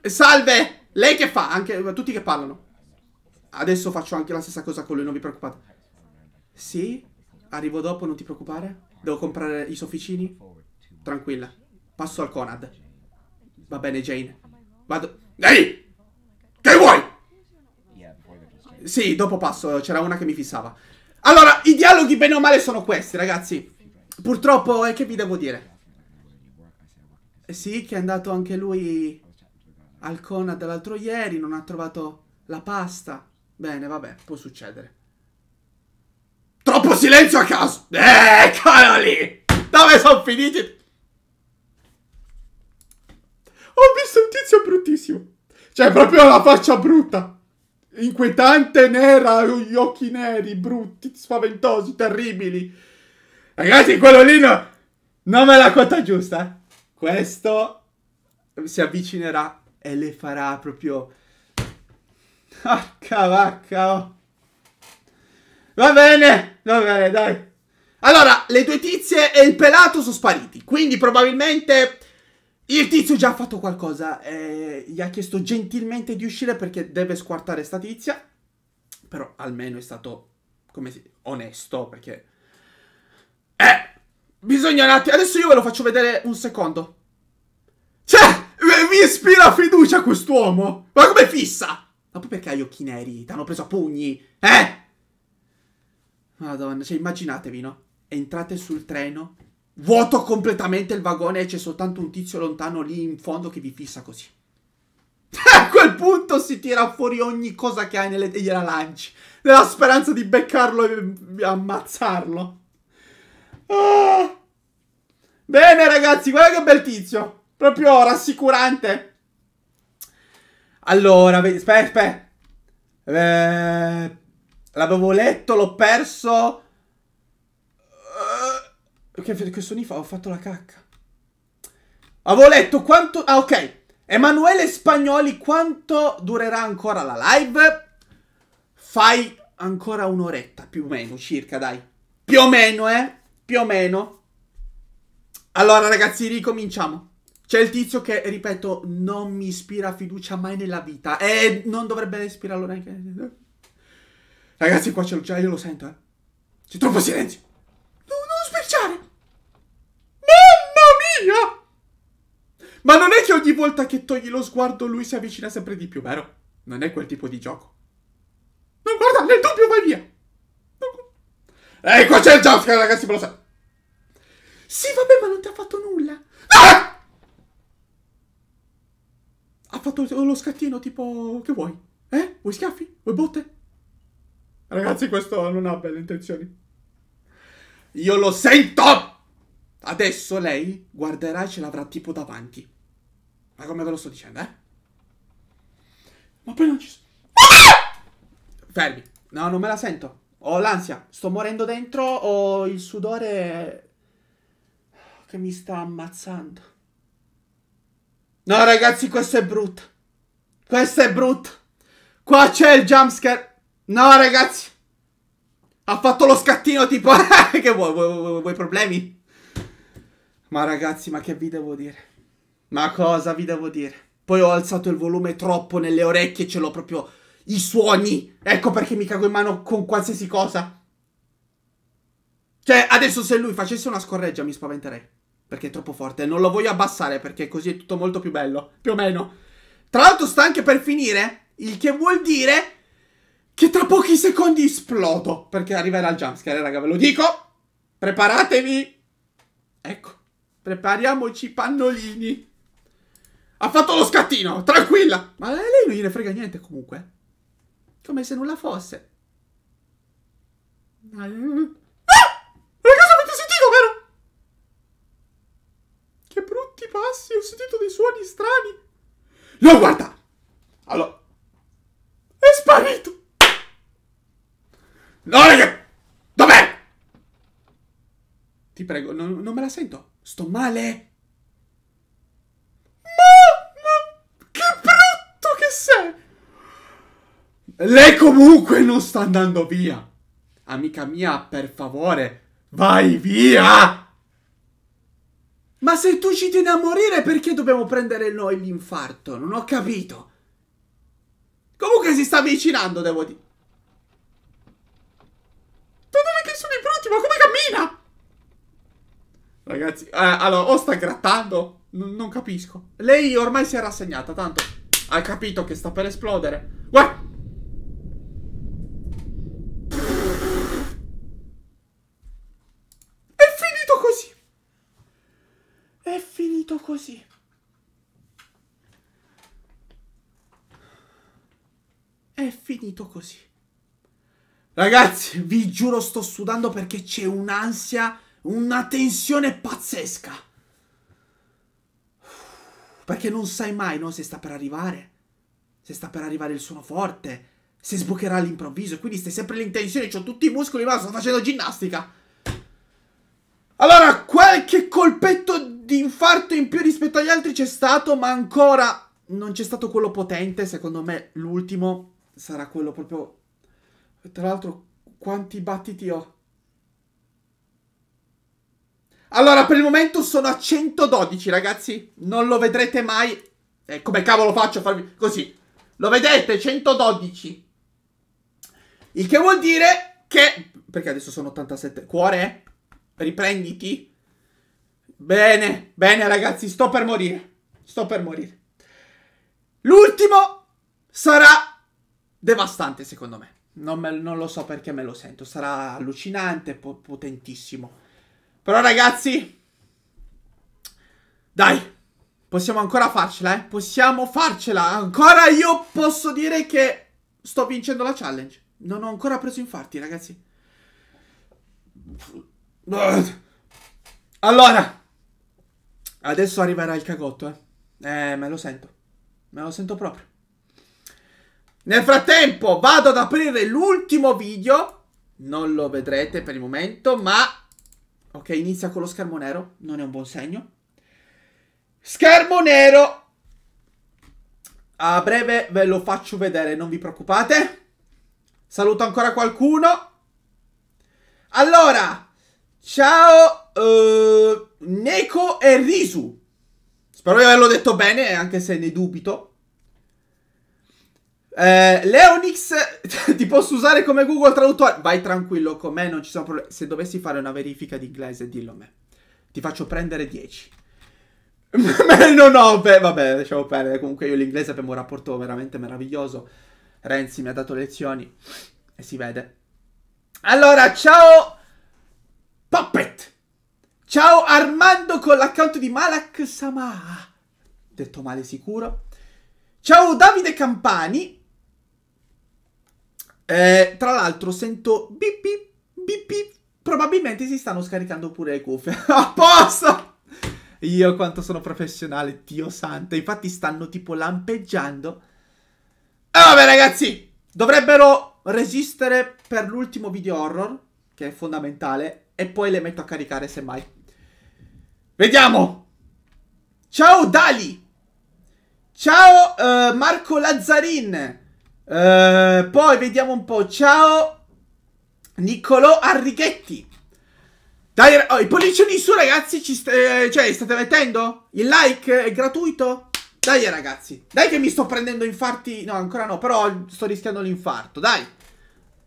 Eh, salve! Lei che fa? Anche eh, tutti che parlano. Adesso faccio anche la stessa cosa con lui, non vi preoccupate. Sì? Arrivo dopo, non ti preoccupare. Devo comprare i sofficini? Tranquilla. Passo al Conad. Va bene, Jane. Vado... Ehi! Sì, dopo passo, c'era una che mi fissava. Allora, i dialoghi bene o male sono questi, ragazzi. Purtroppo, eh, che vi devo dire? Eh sì, che è andato anche lui al Conad l'altro ieri, non ha trovato la pasta. Bene, vabbè, può succedere. Troppo silenzio a caso! Eccolo eh, lì! Dove sono finiti? Ho visto un tizio bruttissimo. Cioè, proprio la faccia brutta inquietante nera, gli occhi neri, brutti, spaventosi, terribili. Ragazzi, quello lì no, non è la quota giusta. Questo si avvicinerà e le farà proprio... H vacca. Oh. Va bene, va bene, dai. Allora, le due tizie e il pelato sono spariti, quindi probabilmente il tizio già ha fatto qualcosa, eh, gli ha chiesto gentilmente di uscire perché deve squartare sta tizia, però almeno è stato, come si, onesto, perché... Eh, bisogna un attimo, adesso io ve lo faccio vedere un secondo. Cioè, eh, mi ispira fiducia quest'uomo, ma come fissa? Ma poi perché ha gli occhi neri? Ti hanno preso a pugni, eh? Madonna, cioè immaginatevi, no? Entrate sul treno Vuoto completamente il vagone e c'è soltanto un tizio lontano lì in fondo che vi fissa così. <laughs> A quel punto si tira fuori ogni cosa che hai nelle... e gliela lanci. Nella speranza di beccarlo e ammazzarlo. Ah. Bene ragazzi, guarda che bel tizio. Proprio rassicurante. Allora, aspetta, aspetta. Eh, l'avevo letto, l'ho perso. Questo Nifa, ho fatto la cacca. Avevo letto quanto... Ah, ok. Emanuele Spagnoli, quanto durerà ancora la live? Fai ancora un'oretta, più o meno, circa, dai. Più o meno, eh? Più o meno. Allora, ragazzi, ricominciamo. C'è il tizio che, ripeto, non mi ispira fiducia mai nella vita. E non dovrebbe ispirarlo neanche. Ragazzi, qua c'è io lo sento, eh. C'è troppo silenzio. ogni volta che togli lo sguardo lui si avvicina sempre di più, vero? Non è quel tipo di gioco. Non guarda, nel dubbio vai via! Non... Ecco, c'è il Jafka, ragazzi, me lo sa. Sì, vabbè, ma non ti ha fatto nulla. Ah! Ha fatto lo scattino tipo... Che vuoi? Eh? Vuoi schiaffi? Vuoi botte? Ragazzi, questo non ha belle intenzioni. Io lo sento! Adesso lei guarderà e ce l'avrà tipo davanti. Ma come ve lo sto dicendo, eh? Ma poi non ci sono... Fermi. No, non me la sento. Ho l'ansia. Sto morendo dentro. Ho il sudore... Che mi sta ammazzando. No, ragazzi, questo è brutto. Questo è brutto. Qua c'è il jumpscare. No, ragazzi. Ha fatto lo scattino tipo... <laughs> che vuoi, vuoi, vuoi problemi? Ma ragazzi, ma che vi devo dire? Ma cosa vi devo dire? Poi ho alzato il volume troppo nelle orecchie, e ce l'ho proprio... I suoni! Ecco perché mi cago in mano con qualsiasi cosa. Cioè, adesso se lui facesse una scorreggia mi spaventerei. Perché è troppo forte. Non lo voglio abbassare perché così è tutto molto più bello. Più o meno. Tra l'altro sta anche per finire. Il che vuol dire che tra pochi secondi esplodo. Perché arriverà il jumpscare, raga, ve lo dico. Preparatevi. Ecco. Prepariamoci i pannolini. Ha fatto lo scattino, tranquilla. Ma a lei non gliene frega niente comunque. Come se nulla fosse. Ah! Eh, Ragazzi avete sentito, vero? Che brutti passi, ho sentito dei suoni strani. No, guarda! Allora... È sparito! No, raga! Dov'è? Ti prego, non, non me la sento. Sto male. Se... Lei comunque non sta andando via. Amica mia, per favore, vai via! Ma se tu ci tieni a morire, perché dobbiamo prendere noi l'infarto? Non ho capito. Comunque si sta avvicinando, devo dire. Dove che sono i pronti? come cammina? Ragazzi, eh, allora, o sta grattando, non capisco. Lei ormai si è rassegnata, tanto... Ha capito che sta per esplodere. Guarda! È finito così. È finito così. È finito così. Ragazzi, vi giuro sto sudando perché c'è un'ansia, una tensione pazzesca perché non sai mai no, se sta per arrivare, se sta per arrivare il suono forte, se sbucherà all'improvviso, quindi stai sempre l'intenzione, ho tutti i muscoli, ma sto facendo ginnastica. Allora, qualche colpetto di infarto in più rispetto agli altri c'è stato, ma ancora non c'è stato quello potente, secondo me l'ultimo sarà quello proprio... Tra l'altro, quanti battiti ho? Allora, per il momento sono a 112, ragazzi. Non lo vedrete mai. Eh, come cavolo faccio a farvi così? Lo vedete, 112. Il che vuol dire che... Perché adesso sono 87. Cuore, riprenditi. Bene, bene ragazzi, sto per morire. Sto per morire. L'ultimo sarà devastante secondo me. Non, me. non, lo so perché me lo sento. Sarà allucinante, po potentissimo. Però ragazzi, dai, possiamo ancora farcela, eh. Possiamo farcela. Ancora io posso dire che sto vincendo la challenge. Non ho ancora preso infarti, ragazzi. Allora, adesso arriverà il cagotto, eh. Eh, me lo sento. Me lo sento proprio. Nel frattempo vado ad aprire l'ultimo video. Non lo vedrete per il momento, ma Ok, inizia con lo schermo nero, non è un buon segno. Schermo nero! A breve ve lo faccio vedere, non vi preoccupate. Saluto ancora qualcuno. Allora, ciao uh, Neko e Risu. Spero di averlo detto bene, anche se ne dubito. Eh, Leonix, <laughs> ti posso usare come Google Traduttore? Vai tranquillo con me, non ci sono problemi. Se dovessi fare una verifica di inglese, dillo a me. Ti faccio prendere 10. Meno 9, vabbè, lasciamo perdere. Comunque io e l'inglese abbiamo un rapporto veramente meraviglioso. Renzi mi ha dato lezioni e si vede. Allora, ciao Puppet. Ciao Armando con l'account di Malak Sama. Detto male sicuro. Ciao Davide Campani. Eh, tra l'altro sento bip bip bip bip. Probabilmente si stanno scaricando pure le cuffie. <laughs> A posto! Io quanto sono professionale, Dio santo. Infatti stanno tipo lampeggiando. E eh, vabbè ragazzi, dovrebbero resistere per l'ultimo video horror, che è fondamentale, e poi le metto a caricare semmai. Vediamo! Ciao Dali! Ciao uh, Marco Lazzarin! Eh, poi vediamo un po'. Ciao, Niccolò Arrighetti. Dai, oh, i pollicioni su, ragazzi. Ci st- eh, cioè, state mettendo? Il like è gratuito? Dai, ragazzi. Dai, che mi sto prendendo infarti. No, ancora no, però sto rischiando l'infarto. Dai,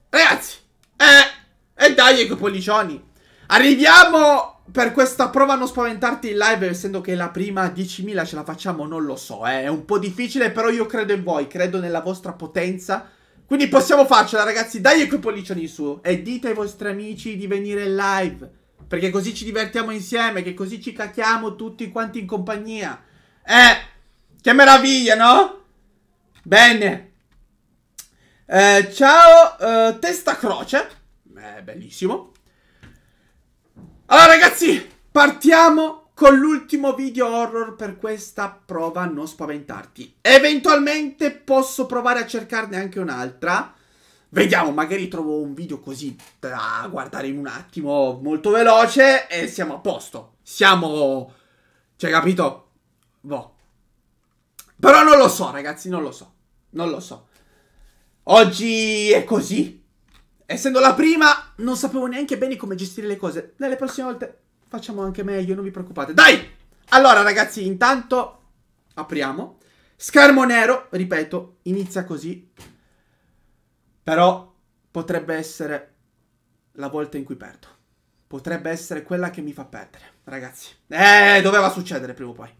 ragazzi. Eh, e eh, dai, ecco i pollicioni. Arriviamo per questa prova a non spaventarti in live, essendo che la prima 10.000 ce la facciamo, non lo so, eh. è un po' difficile, però io credo in voi, credo nella vostra potenza. Quindi possiamo farcela, ragazzi, dai e quei pollicioni su e dite ai vostri amici di venire in live, perché così ci divertiamo insieme, che così ci cacchiamo tutti quanti in compagnia. Eh, che meraviglia, no? Bene. Eh, ciao, eh, testa croce. Eh, bellissimo. Allora ragazzi, partiamo con l'ultimo video horror per questa prova non spaventarti. Eventualmente posso provare a cercarne anche un'altra. Vediamo, magari trovo un video così da guardare in un attimo, molto veloce, e siamo a posto. Siamo... Cioè, capito? Boh. Però non lo so, ragazzi, non lo so. Non lo so. Oggi è così. Essendo la prima, non sapevo neanche bene come gestire le cose. Nelle prossime volte facciamo anche meglio, non vi preoccupate. Dai! Allora, ragazzi, intanto apriamo. Schermo nero, ripeto, inizia così. Però potrebbe essere la volta in cui perdo. Potrebbe essere quella che mi fa perdere, ragazzi. Eh, doveva succedere prima o poi.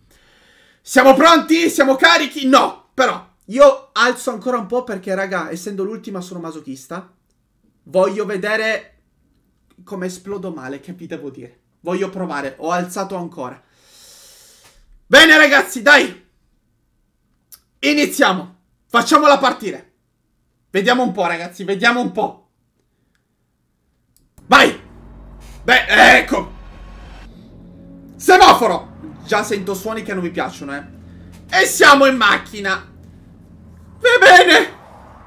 Siamo pronti? Siamo carichi? No, però io alzo ancora un po' perché, raga, essendo l'ultima sono masochista. Voglio vedere come esplodo male, che vi devo dire. Voglio provare, ho alzato ancora. Bene ragazzi, dai! Iniziamo! Facciamola partire! Vediamo un po' ragazzi, vediamo un po'. Vai! Beh, ecco! Semaforo! Già sento suoni che non mi piacciono, eh. E siamo in macchina! bene!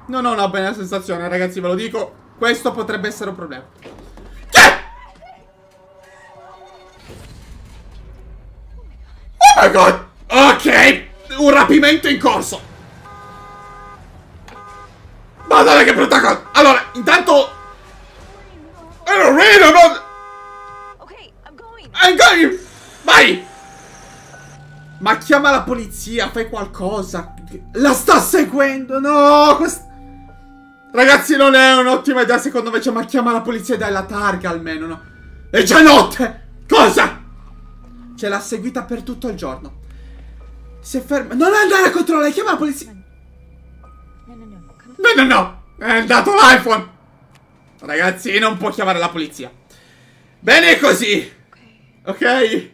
Non ho una bella sensazione, ragazzi, ve lo dico. Questo potrebbe essere un problema. Oh my god! Ok! Un rapimento in corso! Madonna che brutta cosa! Allora, intanto... Allora, Reno, non... I'm going! Vai! Ma chiama la polizia, fai qualcosa! La sta seguendo! No! Questo Ragazzi, non è un'ottima idea, secondo me. Cioè, ma chiama la polizia e dai la targa almeno, no? È già notte! Cosa? Ce l'ha seguita per tutto il giorno. Si è ferma. Non andare a controllare, chiama la polizia. No, no, no. No, no, no. È andato l'iPhone. Ragazzi, non può chiamare la polizia. Bene così. Ok?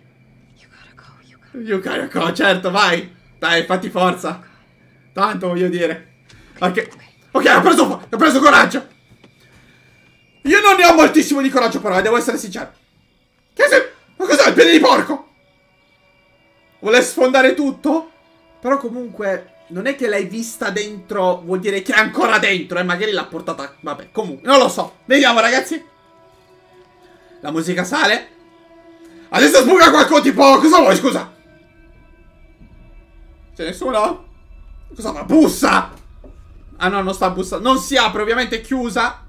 You gotta go, certo, vai. Dai, fatti forza. Tanto voglio dire. Ok. Ok, ho preso, ho preso coraggio. Io non ne ho moltissimo di coraggio, però, eh, devo essere sincero. Che se... Ma cos'è il piede di porco? Vuole sfondare tutto? Però comunque... Non è che l'hai vista dentro, vuol dire che è ancora dentro, e eh? magari l'ha portata... Vabbè, comunque, non lo so. Vediamo, ragazzi. La musica sale. Adesso sbuca qualcosa tipo... Cosa vuoi, scusa? C'è nessuno? Cosa fa? Bussa! Ah no, non sta bussando. Non si apre, ovviamente è chiusa.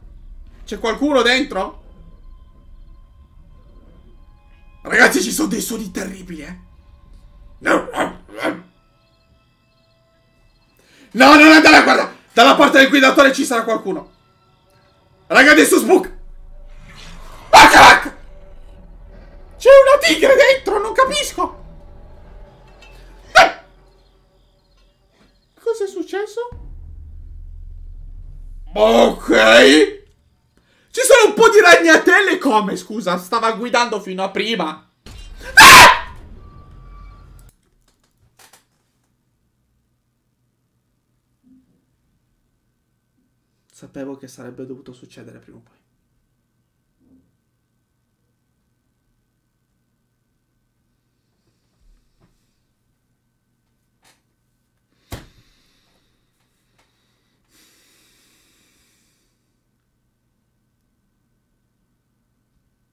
C'è qualcuno dentro? Ragazzi, ci sono dei suoni terribili, eh. No, non andare, guarda. Dalla parte del guidatore ci sarà qualcuno. Raga, adesso sbuca. C'è una tigre dentro, non capisco. Eh. Cosa è successo? Ok. Ci sono un po' di ragnatele come? Scusa, stava guidando fino a prima. Ah! Sapevo che sarebbe dovuto succedere prima o poi.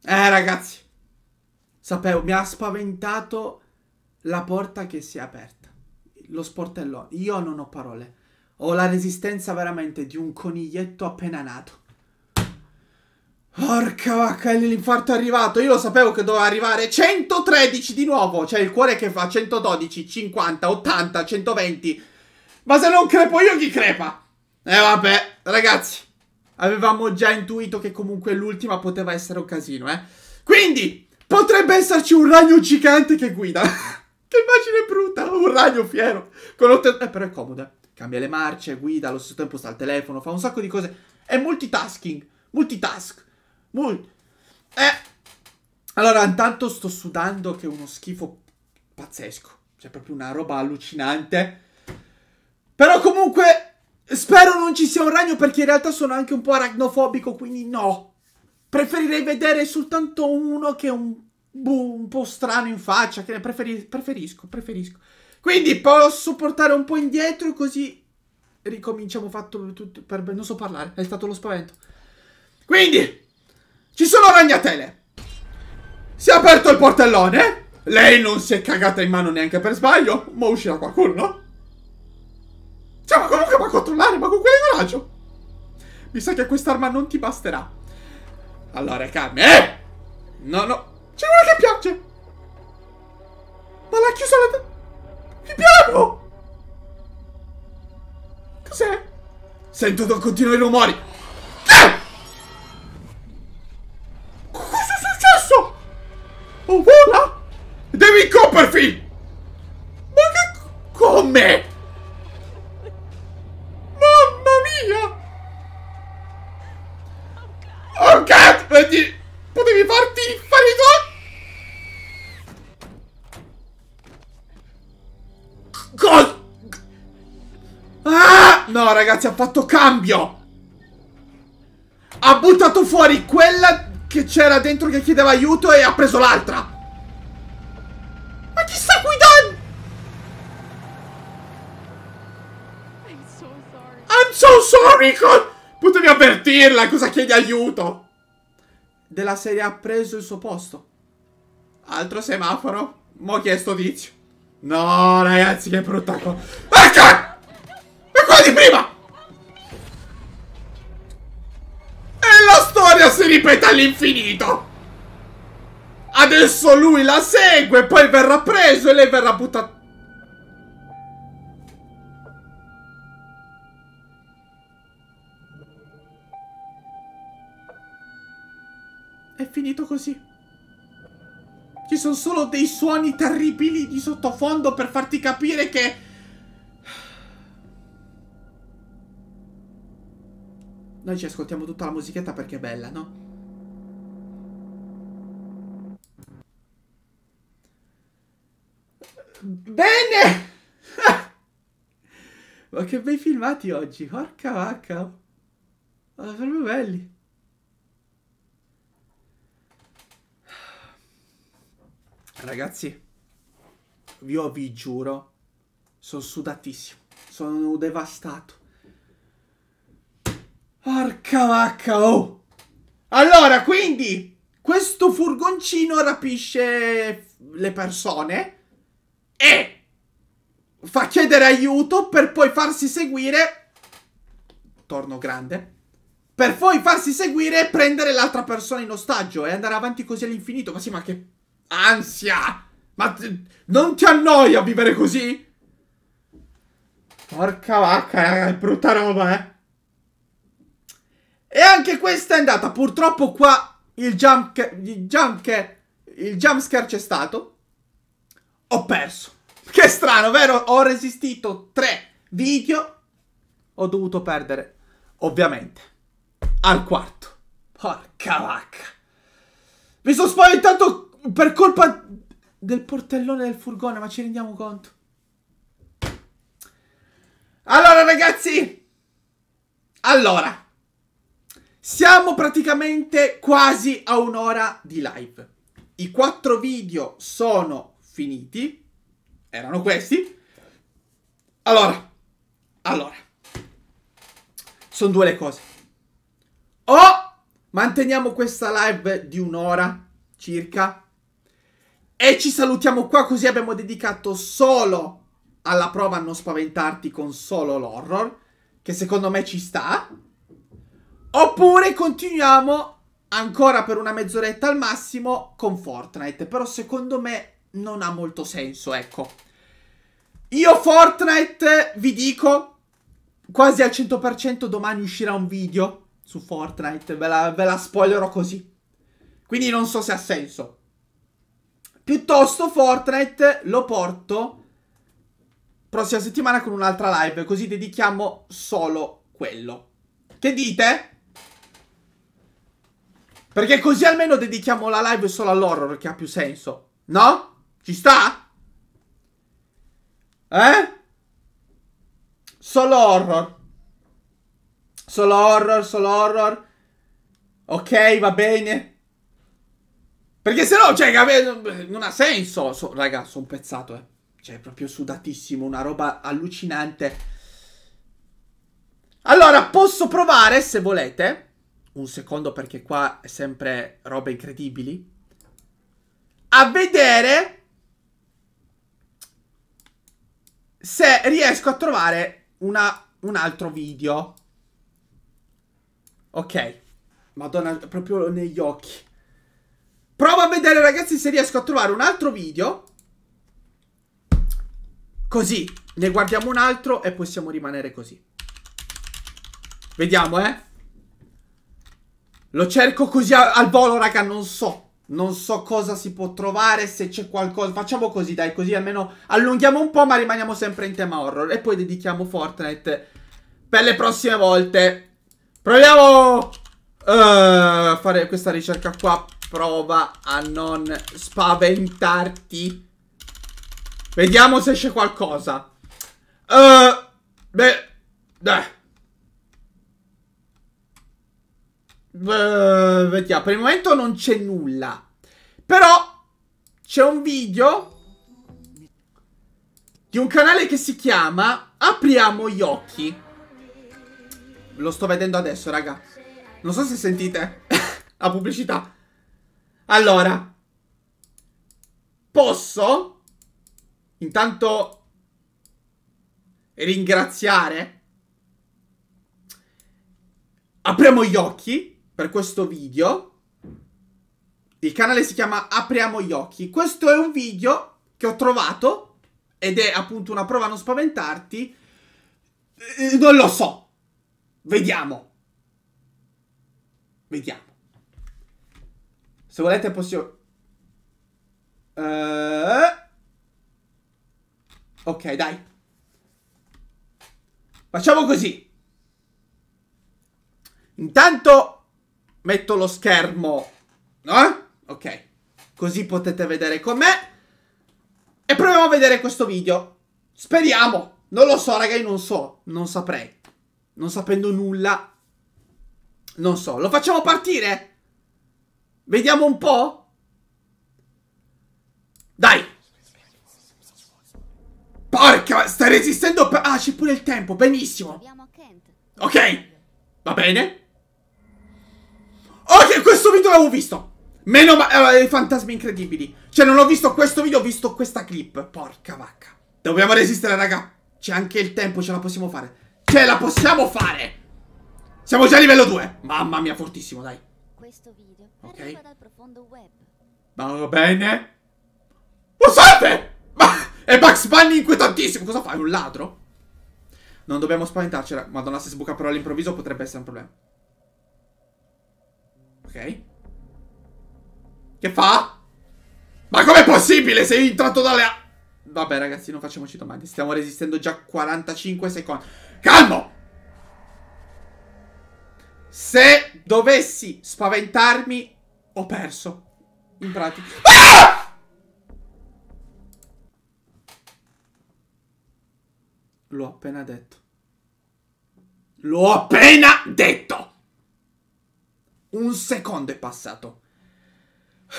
Eh, ragazzi. Sapevo, mi ha spaventato la porta che si è aperta. Lo sportello. Io non ho parole. Ho la resistenza veramente di un coniglietto appena nato. Porca vacca, l'infarto è arrivato. Io lo sapevo che doveva arrivare 113 di nuovo. Cioè il cuore che fa 112, 50, 80, 120. Ma se non crepo io chi crepa? E eh, vabbè, ragazzi. Avevamo già intuito che comunque l'ultima poteva essere un casino, eh. Quindi, potrebbe esserci un ragno gigante che guida. <laughs> che immagine brutta, un ragno fiero. Con 80... Eh, però è comoda. Eh. Cambia le marce, guida, allo stesso tempo sta al telefono, fa un sacco di cose. È multitasking. Multitask. Mul... Eh... Allora, intanto sto sudando che è uno schifo pazzesco. C'è cioè, proprio una roba allucinante. Però comunque Spero non ci sia un ragno perché in realtà sono anche un po' aragnofobico, quindi no. Preferirei vedere soltanto uno che è un, boh, un po' strano in faccia, che preferi preferisco, preferisco. Quindi posso portare un po' indietro così ricominciamo fatto tutto per... Non so parlare, è stato lo spavento. Quindi, ci sono ragnatele. Si è aperto il portellone. Lei non si è cagata in mano neanche per sbaglio, ma uscirà qualcuno, no? Cioè, ma comunque va a controllare, ma con quale coraggio? Mi sa che quest'arma non ti basterà. Allora, calmi. Eh! No, no. C'è una che piange. Ma l'ha chiusa la... Che piano! Cos'è? Sento da continuare i rumori. Che? Cosa è successo? Oh, vola! Devi Copperfield! Ma che... Come? ragazzi, ha fatto cambio! Ha buttato fuori quella che c'era dentro che chiedeva aiuto e ha preso l'altra! Ma chi sta guidando? I'm so sorry. I'm so sorry, con... Potevi avvertirla, cosa chiedi aiuto? Della serie ha preso il suo posto. Altro semaforo. Mo' chiesto tizio. No, ragazzi, che brutta cosa. Perché? Ma quello di prima! ripete all'infinito. Adesso lui la segue, poi verrà preso e lei verrà buttata... È finito così. Ci sono solo dei suoni terribili di sottofondo per farti capire che... Noi ci ascoltiamo tutta la musichetta perché è bella, no? Bene! <laughs> Ma che bei filmati oggi, porca vacca! Ma proprio belli! Ragazzi, io vi giuro, sono sudatissimo, sono devastato. Porca vacca, oh! Allora, quindi, questo furgoncino rapisce le persone e fa chiedere aiuto per poi farsi seguire. Torno grande. Per poi farsi seguire e prendere l'altra persona in ostaggio e andare avanti così all'infinito. Ma sì, ma che ansia! Ma non ti annoia vivere così? Porca vacca, raga, eh, è brutta roba, eh. E anche questa è andata. Purtroppo qua il jump, il jump, il jump scare c'è stato. Ho perso. Che strano, vero? Ho resistito tre video. Ho dovuto perdere, ovviamente, al quarto. Porca vacca. Mi sono spaventato per colpa del portellone del furgone, ma ci rendiamo conto. Allora, ragazzi. Allora. Siamo praticamente quasi a un'ora di live. I quattro video sono finiti erano questi. Allora, allora, sono due le cose. O manteniamo questa live di un'ora circa e ci salutiamo qua così abbiamo dedicato solo alla prova a non spaventarti con solo l'horror, che secondo me ci sta. Oppure continuiamo ancora per una mezz'oretta al massimo con Fortnite, però secondo me non ha molto senso, ecco. Io Fortnite, vi dico, quasi al 100% domani uscirà un video su Fortnite, ve la, ve la spoilerò così. Quindi non so se ha senso. Piuttosto Fortnite lo porto prossima settimana con un'altra live, così dedichiamo solo quello. Che dite? Perché così almeno dedichiamo la live solo all'horror che ha più senso, no? Ci sta? Eh? Solo horror. Solo horror, solo horror. Ok, va bene. Perché se no, cioè, non ha senso. So, raga, sono pezzato, eh. Cioè, proprio sudatissimo, una roba allucinante. Allora, posso provare, se volete, un secondo perché qua è sempre roba incredibili, a vedere se riesco a trovare una, un altro video. Ok. Madonna, proprio negli occhi. Provo a vedere, ragazzi, se riesco a trovare un altro video. Così. Ne guardiamo un altro e possiamo rimanere così. Vediamo, eh. Lo cerco così al volo, raga, non so. Non so cosa si può trovare, se c'è qualcosa. Facciamo così, dai, così almeno allunghiamo un po', ma rimaniamo sempre in tema horror. E poi dedichiamo Fortnite per le prossime volte. Proviamo uh, a fare questa ricerca qua. Prova a non spaventarti. Vediamo se c'è qualcosa. Uh, beh, beh. vediamo, per il momento non c'è nulla. Però c'è un video di un canale che si chiama Apriamo gli occhi. Lo sto vedendo adesso, raga. Non so se sentite <laughs> la pubblicità. Allora, posso intanto ringraziare. Apriamo gli occhi per questo video. Il canale si chiama Apriamo gli occhi. Questo è un video che ho trovato ed è appunto una prova a non spaventarti. Eh, non lo so. Vediamo. Vediamo. Se volete posso... Eh... Ok, dai. Facciamo così. Intanto Metto lo schermo. No? Ok. Così potete vedere con me. E proviamo a vedere questo video. Speriamo. Non lo so, ragazzi, non so. Non saprei. Non sapendo nulla. Non so. Lo facciamo partire? Vediamo un po'? Dai! Porca, stai resistendo per... Ah, c'è pure il tempo, benissimo. Ok, va bene. Ok, questo video l'avevo visto. Meno male, eh, fantasmi incredibili. Cioè, non ho visto questo video, ho visto questa clip. Porca vacca. Dobbiamo resistere, raga. C'è anche il tempo, ce la possiamo fare. Ce la possiamo fare! Siamo già a livello 2. Mamma mia, fortissimo, dai. Questo video okay. Va bene. Usate! Ma è Bugs Bunny inquietantissimo. Cosa fai, un ladro? Non dobbiamo spaventarci. Madonna, se sbuca però all'improvviso potrebbe essere un problema. Ok. Che fa? Ma com'è possibile? Sei entrato dalle... Vabbè ragazzi, non facciamoci domande. Stiamo resistendo già 45 secondi. Calmo! Se dovessi spaventarmi, ho perso. In pratica... Ah! L'ho appena detto. L'ho appena detto! Un secondo è passato.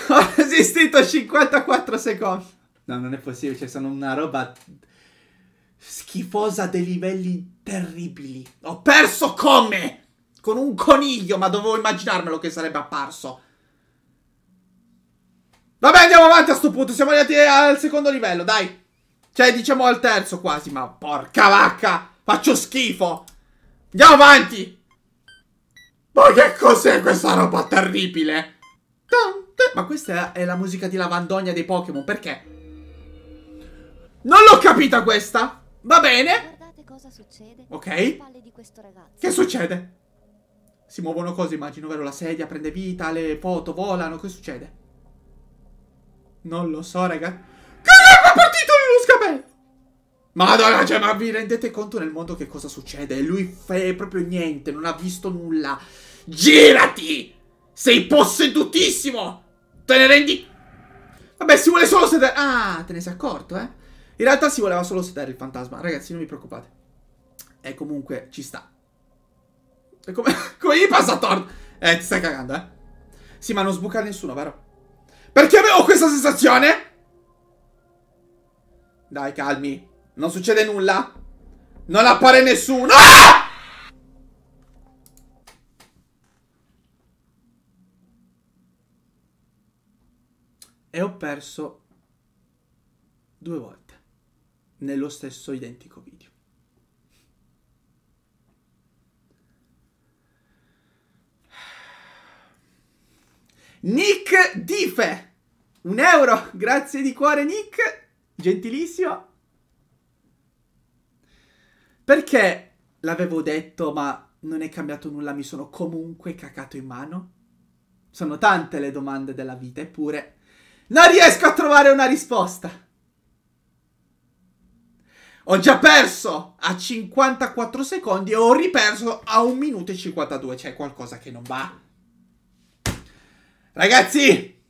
<laughs> Ho resistito 54 secondi. No, non è possibile, cioè sono una roba schifosa dei livelli terribili. Ho perso come? Con un coniglio, ma dovevo immaginarmelo che sarebbe apparso. Vabbè, andiamo avanti a sto punto, siamo arrivati al secondo livello, dai. Cioè, diciamo al terzo quasi, ma porca vacca, faccio schifo. Andiamo avanti. Ma che cos'è questa roba terribile? Tante... Ma questa è la musica di lavandogna dei Pokémon, perché? Non l'ho capita questa! Va bene! Ok. Che succede? Si muovono cose, immagino, vero? La sedia prende vita, le foto volano, che succede? Non lo so, raga. Che è partito nello scapello! Madonna, cioè, ma vi rendete conto nel mondo che cosa succede? Lui fa proprio niente, non ha visto nulla. Girati! Sei possedutissimo! Te ne rendi... Vabbè, si vuole solo sedere... Ah, te ne sei accorto, eh? In realtà si voleva solo sedere il fantasma. Ragazzi, non vi preoccupate. E comunque, ci sta. E come... <laughs> come gli passa attorno? Eh, ti stai cagando, eh? Sì, ma non sbuca nessuno, vero? Perché avevo questa sensazione? Dai, calmi. Non succede nulla. Non appare nessuno. Ah! E ho perso due volte nello stesso identico video. Nick Dife, un euro, grazie di cuore Nick, gentilissimo. Perché l'avevo detto ma non è cambiato nulla, mi sono comunque cacato in mano? Sono tante le domande della vita, eppure non riesco a trovare una risposta. Ho già perso a 54 secondi e ho riperso a 1 minuto e 52. C'è cioè qualcosa che non va. Ragazzi,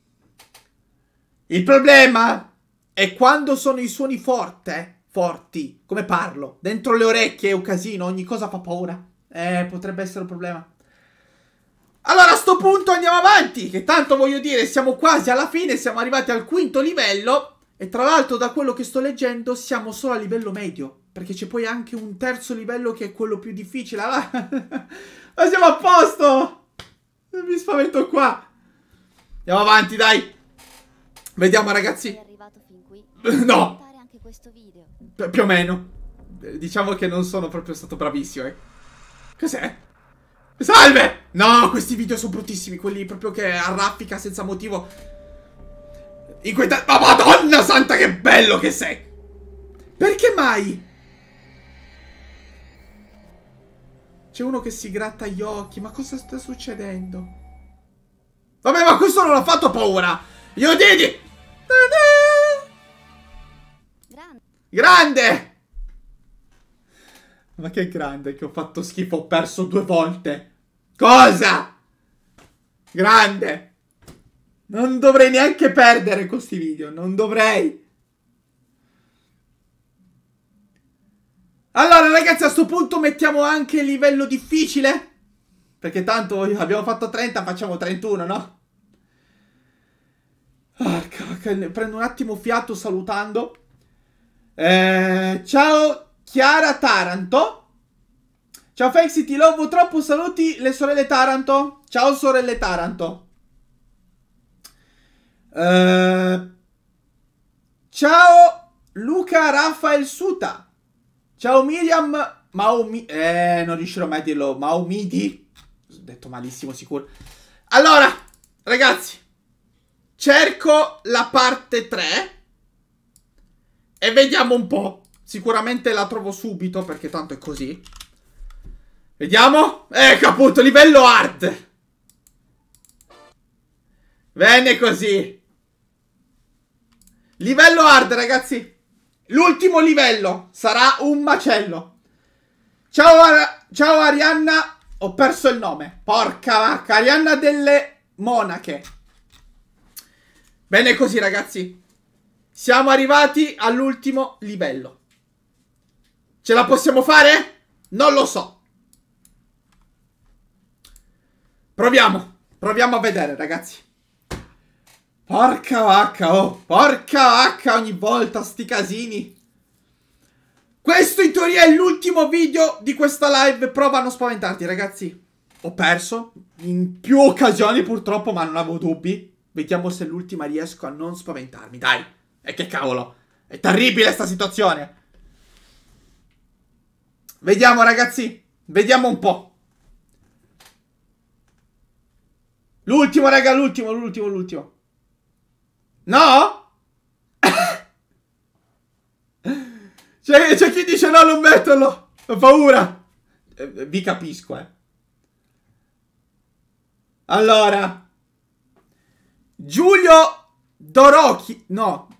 il problema è quando sono i suoni forti forti, come parlo, dentro le orecchie è un casino, ogni cosa fa paura. Eh, potrebbe essere un problema. Allora a sto punto andiamo avanti, che tanto voglio dire, siamo quasi alla fine, siamo arrivati al quinto livello. E tra l'altro da quello che sto leggendo siamo solo a livello medio, perché c'è poi anche un terzo livello che è quello più difficile. Ah, <laughs> ma siamo a posto! Mi spavento qua. Andiamo avanti, dai. Vediamo ragazzi. No. Anche questo video. P più o meno. Diciamo che non sono proprio stato bravissimo, eh. Cos'è? Salve! No, questi video sono bruttissimi, quelli proprio che arraffica senza motivo. In quei Inquietante. Ma madonna santa che bello che sei! Perché mai? C'è uno che si gratta gli occhi, ma cosa sta succedendo? Vabbè, ma questo non ha fatto paura! Io didi! Grande. Grande! Ma che grande che ho fatto schifo, ho perso due volte. Cosa? Grande! Non dovrei neanche perdere questi video, non dovrei. Allora ragazzi a questo punto mettiamo anche il livello difficile. Perché tanto abbiamo fatto 30, facciamo 31, no? prendo un attimo fiato salutando. Eh, ciao Chiara Taranto. Ciao Fexi, ti lovo troppo. Saluti le sorelle Taranto. Ciao sorelle Taranto. Eh, ciao Luca Raffael Suta. Ciao Miriam Maumi. Eh, non riuscirò mai a dirlo. Maumidi. Ho detto malissimo, sicuro. Allora, ragazzi, cerco la parte 3 e vediamo un po'. Sicuramente la trovo subito, perché tanto è così. Vediamo. Ecco appunto, livello hard. Bene così. Livello hard, ragazzi. L'ultimo livello sarà un macello. Ciao, Ar ciao Arianna. Ho perso il nome. Porca vacca. Arianna delle monache. Bene così, ragazzi. Siamo arrivati all'ultimo livello. Ce la possiamo fare? Non lo so. Proviamo. Proviamo a vedere, ragazzi. Porca vacca, oh. Porca vacca ogni volta, sti casini. Questo in teoria è l'ultimo video di questa live. Prova a non spaventarti, ragazzi. Ho perso in più occasioni, purtroppo, ma non avevo dubbi. Vediamo se l'ultima riesco a non spaventarmi, dai. E che cavolo. È terribile sta situazione. Vediamo ragazzi. Vediamo un po'. L'ultimo, raga, l'ultimo, l'ultimo, l'ultimo. No? <laughs> c'è, c'è chi dice no, non metterlo. Ho paura. Eh, vi capisco, eh. Allora. Giulio Dorocchi. No,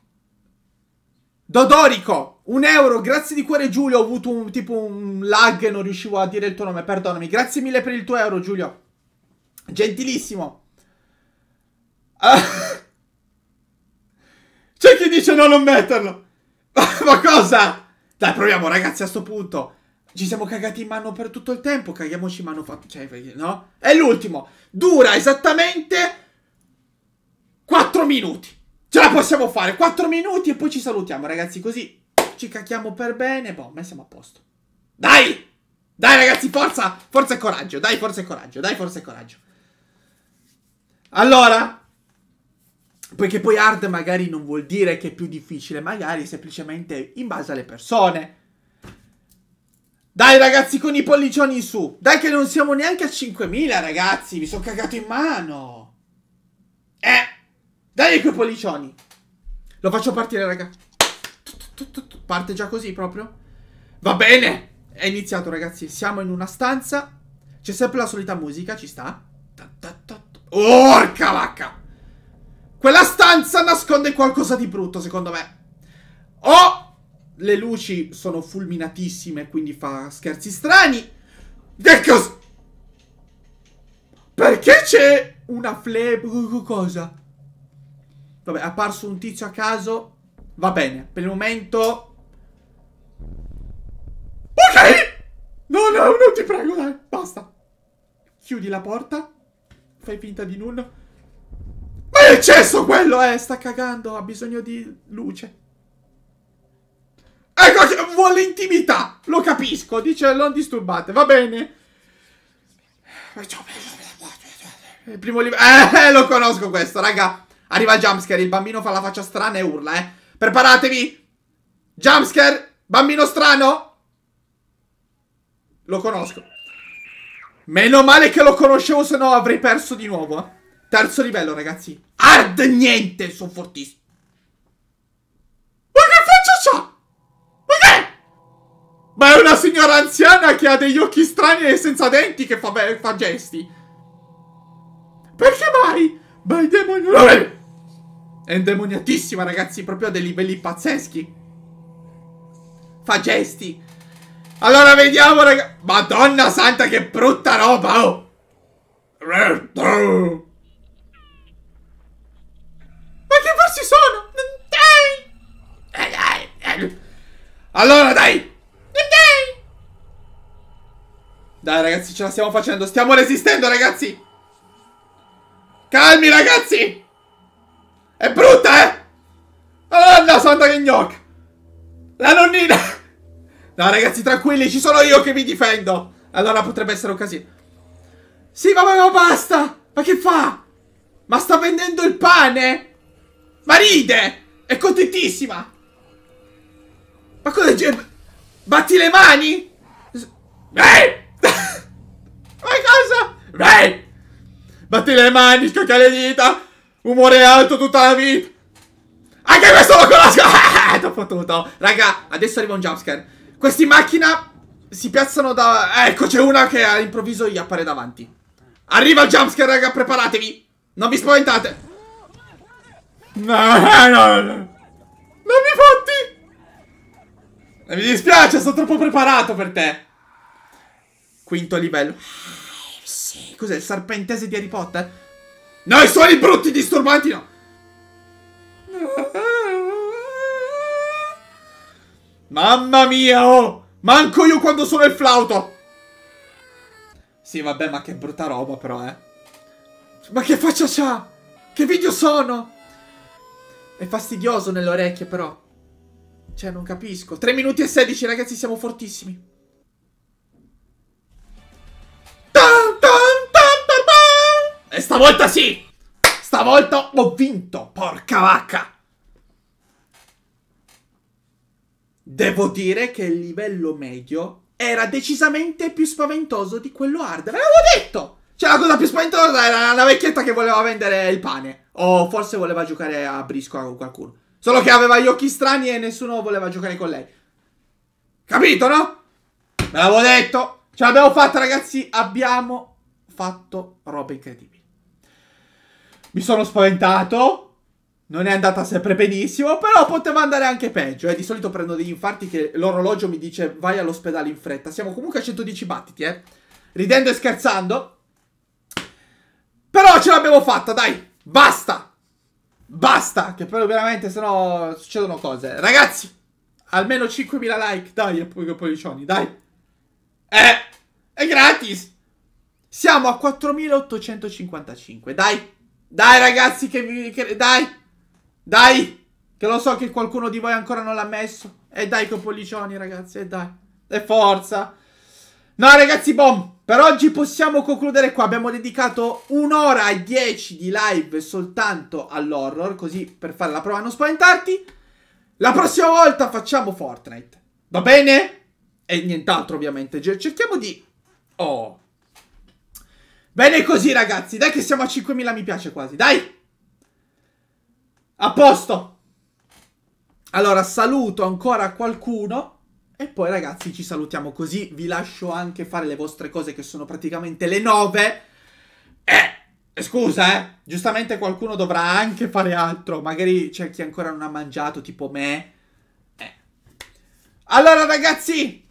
Dodorico, un euro, grazie di cuore Giulio, ho avuto un, tipo un lag, non riuscivo a dire il tuo nome, perdonami. Grazie mille per il tuo euro Giulio. Gentilissimo. Ah. <laughs> C'è chi dice no, non metterlo. Ma cosa? Dai, proviamo ragazzi a sto punto. Ci siamo cagati in mano per tutto il tempo, caghiamoci in mano fatto, cioè, no? È l'ultimo. Dura esattamente 4 minuti. Ce la possiamo fare, 4 minuti e poi ci salutiamo ragazzi, così ci cacchiamo per bene, boh, ma siamo a posto. Dai! Dai ragazzi, forza, forza e coraggio, dai forza e coraggio, dai forza e coraggio. Allora, perché poi hard magari non vuol dire che è più difficile, magari semplicemente in base alle persone. Dai ragazzi con i pollicioni in su. Dai che non siamo neanche a 5.000 ragazzi, mi sono cagato in mano. Eh. Dai quei pollicioni. Lo faccio partire, raga. Parte già così proprio. Va bene. È iniziato, ragazzi. Siamo in una stanza. C'è sempre la solita musica, ci sta. Orca vacca. Quella stanza nasconde qualcosa di brutto, secondo me. O le luci sono fulminatissime, quindi fa scherzi strani. Che cosa? Perché c'è una fleb... cosa? Vabbè, è apparso un tizio a caso. Va bene, per il momento... Ok! No, no, non ti prego, dai, basta. Chiudi la porta. Fai finta di nulla. Ma è eccesso quello, eh, sta cagando, ha bisogno di luce. Ecco, vuole intimità, lo capisco, dice non disturbate, va bene. Il primo livello... Eh, eh, lo conosco questo, raga. Arriva il jumpscare, il bambino fa la faccia strana e urla, eh. Preparatevi! Jumpscare! Bambino strano! Lo conosco. Meno male che lo conoscevo, se no avrei perso di nuovo, eh. Terzo livello, ragazzi. Hard niente, sono fortissimo. Ma che faccia c'ha? Ma che? Ma è una signora anziana che ha degli occhi strani e senza denti che fa, fa gesti. Perché mai? Ma è demoniato! È indemoniatissima, ragazzi, proprio a dei livelli pazzeschi. Fa gesti. Allora, vediamo, ragazzi. Madonna santa, che brutta roba, oh! Ma che versi sono? Eh, allora, dai! Dai, ragazzi, ce la stiamo facendo. Stiamo resistendo, ragazzi! Calmi ragazzi! È brutta, eh! Madonna santa che gnocca! La nonnina! No ragazzi, tranquilli, ci sono io che mi difendo! Allora potrebbe essere un casino. Sì, ma, ma basta! Ma che fa? Ma sta vendendo il pane? Ma ride! È contentissima! Ma cosa... Batti le mani? Ehi! <laughs> ma cosa? Ehi! Batti le mani, scocca le dita. Umore alto tutta la vita. Anche questo lo conosco. Ah, <laughs> T'ho fottuto. Raga, adesso arriva un jumpscare. Questi in macchina si piazzano da... Ecco, c'è una che all'improvviso gli appare davanti. Arriva il jumpscare, raga, preparatevi. Non vi spaventate. No, no, no. Non mi fotti. mi dispiace, sono troppo preparato per te. Quinto livello. Sì, cos'è il serpentese di Harry Potter? No, i suoni brutti disturbanti no! Mamma mia, oh! Manco io quando sono il flauto! Sì, vabbè, ma che brutta roba però, eh. Ma che faccia c'ha? Che video sono? È fastidioso nelle orecchie, però. Cioè, non capisco. 3 minuti e 16, ragazzi, siamo fortissimi. Stavolta sì! Stavolta ho vinto, porca vacca! Devo dire che il livello medio era decisamente più spaventoso di quello hard. Ve l'avevo detto! Cioè, la cosa più spaventosa era la vecchietta che voleva vendere il pane. O forse voleva giocare a briscola con qualcuno. Solo che aveva gli occhi strani e nessuno voleva giocare con lei. Capito, no? Ve l'avevo detto! Ce l'abbiamo fatta, ragazzi! Abbiamo fatto robe incredibili. Mi sono spaventato. Non è andata sempre benissimo, però poteva andare anche peggio. Eh. Di solito prendo degli infarti che l'orologio mi dice vai all'ospedale in fretta. Siamo comunque a 110 battiti, eh. Ridendo e scherzando. Però ce l'abbiamo fatta, dai. Basta. Basta. Che poi veramente sennò succedono cose. Ragazzi, almeno 5.000 like. Dai, e poi pollicioni, dai. Eh, è gratis. Siamo a 4.855, dai. Dai ragazzi che vi... Che, dai! Dai! Che lo so che qualcuno di voi ancora non l'ha messo. E dai con pollicioni ragazzi, e dai. E forza! No ragazzi, bom! Per oggi possiamo concludere qua, abbiamo dedicato un'ora e dieci di live soltanto all'horror, così per fare la prova a non spaventarti. La prossima volta facciamo Fortnite, va bene? E nient'altro ovviamente, cerchiamo di... Oh... Bene così, ragazzi. Dai che siamo a 5.000 mi piace quasi. Dai! A posto! Allora, saluto ancora qualcuno. E poi, ragazzi, ci salutiamo così. Vi lascio anche fare le vostre cose che sono praticamente le 9. Eh, scusa, eh. Giustamente qualcuno dovrà anche fare altro. Magari c'è chi ancora non ha mangiato, tipo me. Eh. Allora, ragazzi.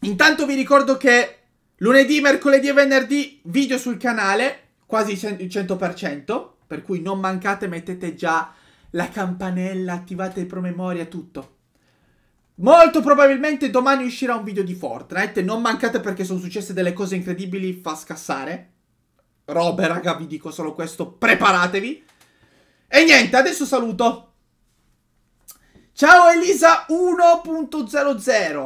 Intanto vi ricordo che Lunedì, mercoledì e venerdì video sul canale, quasi il 100%, per cui non mancate, mettete già la campanella, attivate il promemoria, tutto. Molto probabilmente domani uscirà un video di Fortnite, non mancate perché sono successe delle cose incredibili, fa scassare. Robe, raga, vi dico solo questo, preparatevi. E niente, adesso saluto. Ciao Elisa 1.00.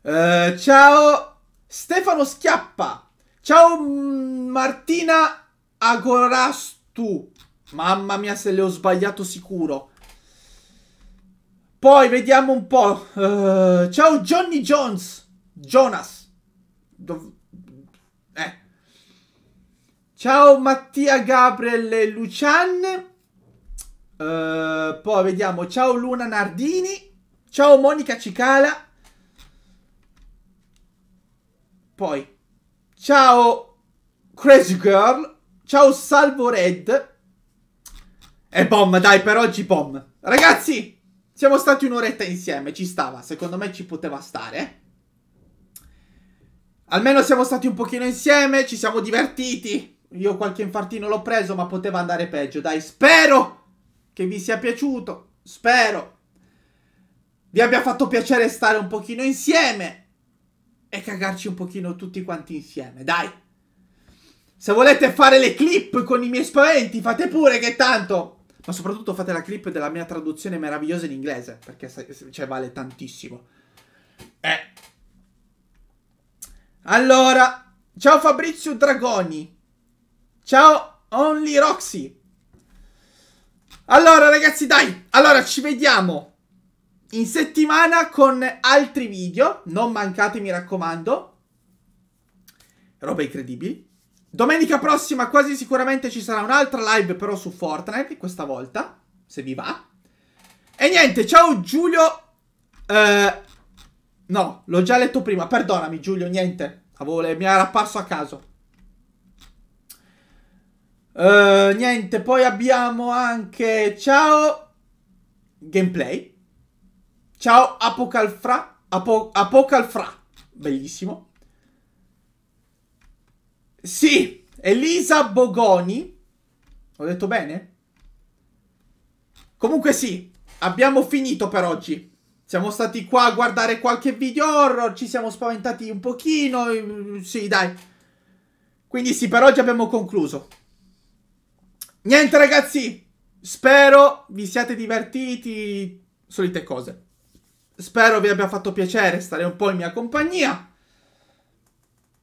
Uh, eh, ciao Stefano Schiappa. Ciao mm, Martina Agorastu. Mamma mia se le ho sbagliato sicuro. Poi vediamo un po'. Uh, ciao Johnny Jones. Jonas. Dov- eh. Ciao Mattia Gabriele Lucian. Uh, poi vediamo. Ciao Luna Nardini. Ciao Monica Cicala. Poi, ciao Crazy Girl, ciao Salvo Red. E bom, dai, per oggi bom. Ragazzi, siamo stati un'oretta insieme, ci stava, secondo me ci poteva stare. Almeno siamo stati un pochino insieme, ci siamo divertiti. Io qualche infartino l'ho preso, ma poteva andare peggio. Dai, spero che vi sia piaciuto. Spero vi abbia fatto piacere stare un pochino insieme e cagarci un pochino tutti quanti insieme, dai. Se volete fare le clip con i miei spaventi, fate pure che tanto... Ma soprattutto fate la clip della mia traduzione meravigliosa in inglese, perché cioè, vale tantissimo. Eh. Allora, ciao Fabrizio Dragoni. Ciao Only Roxy. Allora ragazzi, dai. Allora ci vediamo in settimana con altri video, non mancate mi raccomando. Roba incredibile. Domenica prossima quasi sicuramente ci sarà un'altra live però su Fortnite, questa volta, se vi va. E niente, ciao Giulio. Eh, no, l'ho già letto prima, perdonami Giulio, niente. Avole, mi era apparso a caso. Eh, niente, poi abbiamo anche... Ciao! Gameplay. Ciao Apocalfra. Apo- Apocalfra. Bellissimo. Sì, Elisa Bogoni. Ho detto bene? Comunque sì, abbiamo finito per oggi. Siamo stati qua a guardare qualche video horror, ci siamo spaventati un pochino, mm, sì dai. Quindi sì, per oggi abbiamo concluso. Niente ragazzi, spero vi siate divertiti, solite cose. Spero vi abbia fatto piacere stare un po' in mia compagnia.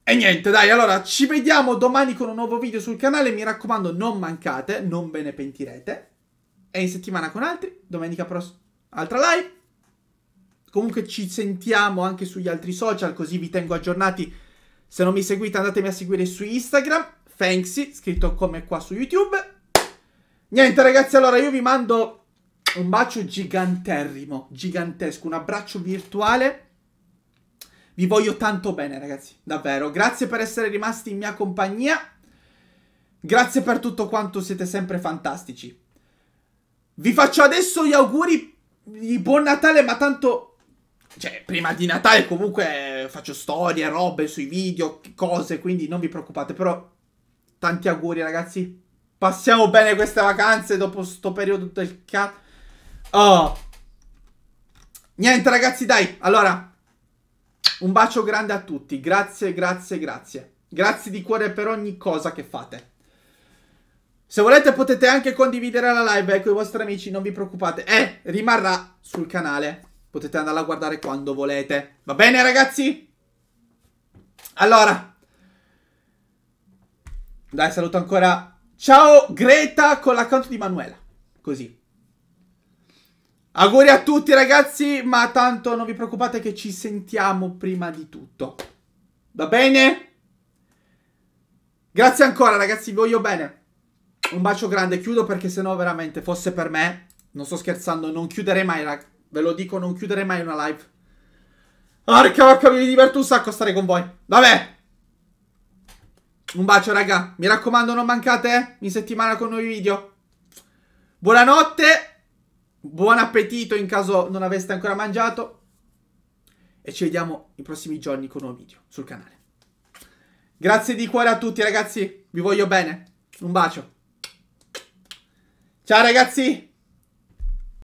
E niente, dai, allora ci vediamo domani con un nuovo video sul canale. Mi raccomando, non mancate, non ve ne pentirete. E in settimana con altri, domenica prossima, altra live. Comunque ci sentiamo anche sugli altri social, così vi tengo aggiornati. Se non mi seguite andatemi a seguire su Instagram, Fanksy, scritto come qua su YouTube. Niente ragazzi, allora io vi mando un bacio giganterrimo, gigantesco, un abbraccio virtuale. Vi voglio tanto bene, ragazzi, davvero. Grazie per essere rimasti in mia compagnia. Grazie per tutto quanto, siete sempre fantastici. Vi faccio adesso gli auguri di buon Natale, ma tanto cioè, prima di Natale comunque eh, faccio storie, robe sui video, cose, quindi non vi preoccupate, però tanti auguri, ragazzi. Passiamo bene queste vacanze dopo sto periodo del cazzo. Oh. Niente ragazzi, dai. Allora, un bacio grande a tutti. Grazie, grazie, grazie. Grazie di cuore per ogni cosa che fate. Se volete potete anche condividere la live eh, con i vostri amici, non vi preoccupate. Eh, rimarrà sul canale. Potete andarla a guardare quando volete. Va bene ragazzi? Allora. Dai, saluto ancora. Ciao Greta con l'account di Manuela. Così. Auguri a tutti ragazzi, ma tanto non vi preoccupate che ci sentiamo prima di tutto. Va bene? Grazie ancora ragazzi, vi voglio bene. Un bacio grande, chiudo perché sennò veramente fosse per me, non sto scherzando, non chiuderei mai, ve lo dico, non chiuderei mai una live. Arca vacca, mi diverto un sacco a stare con voi. Vabbè. Un bacio raga, mi raccomando non mancate, eh? in settimana con nuovi video. Buonanotte. Buon appetito in caso non aveste ancora mangiato. E ci vediamo i prossimi giorni con un nuovo video sul canale. Grazie di cuore a tutti ragazzi, vi voglio bene. Un bacio. Ciao ragazzi!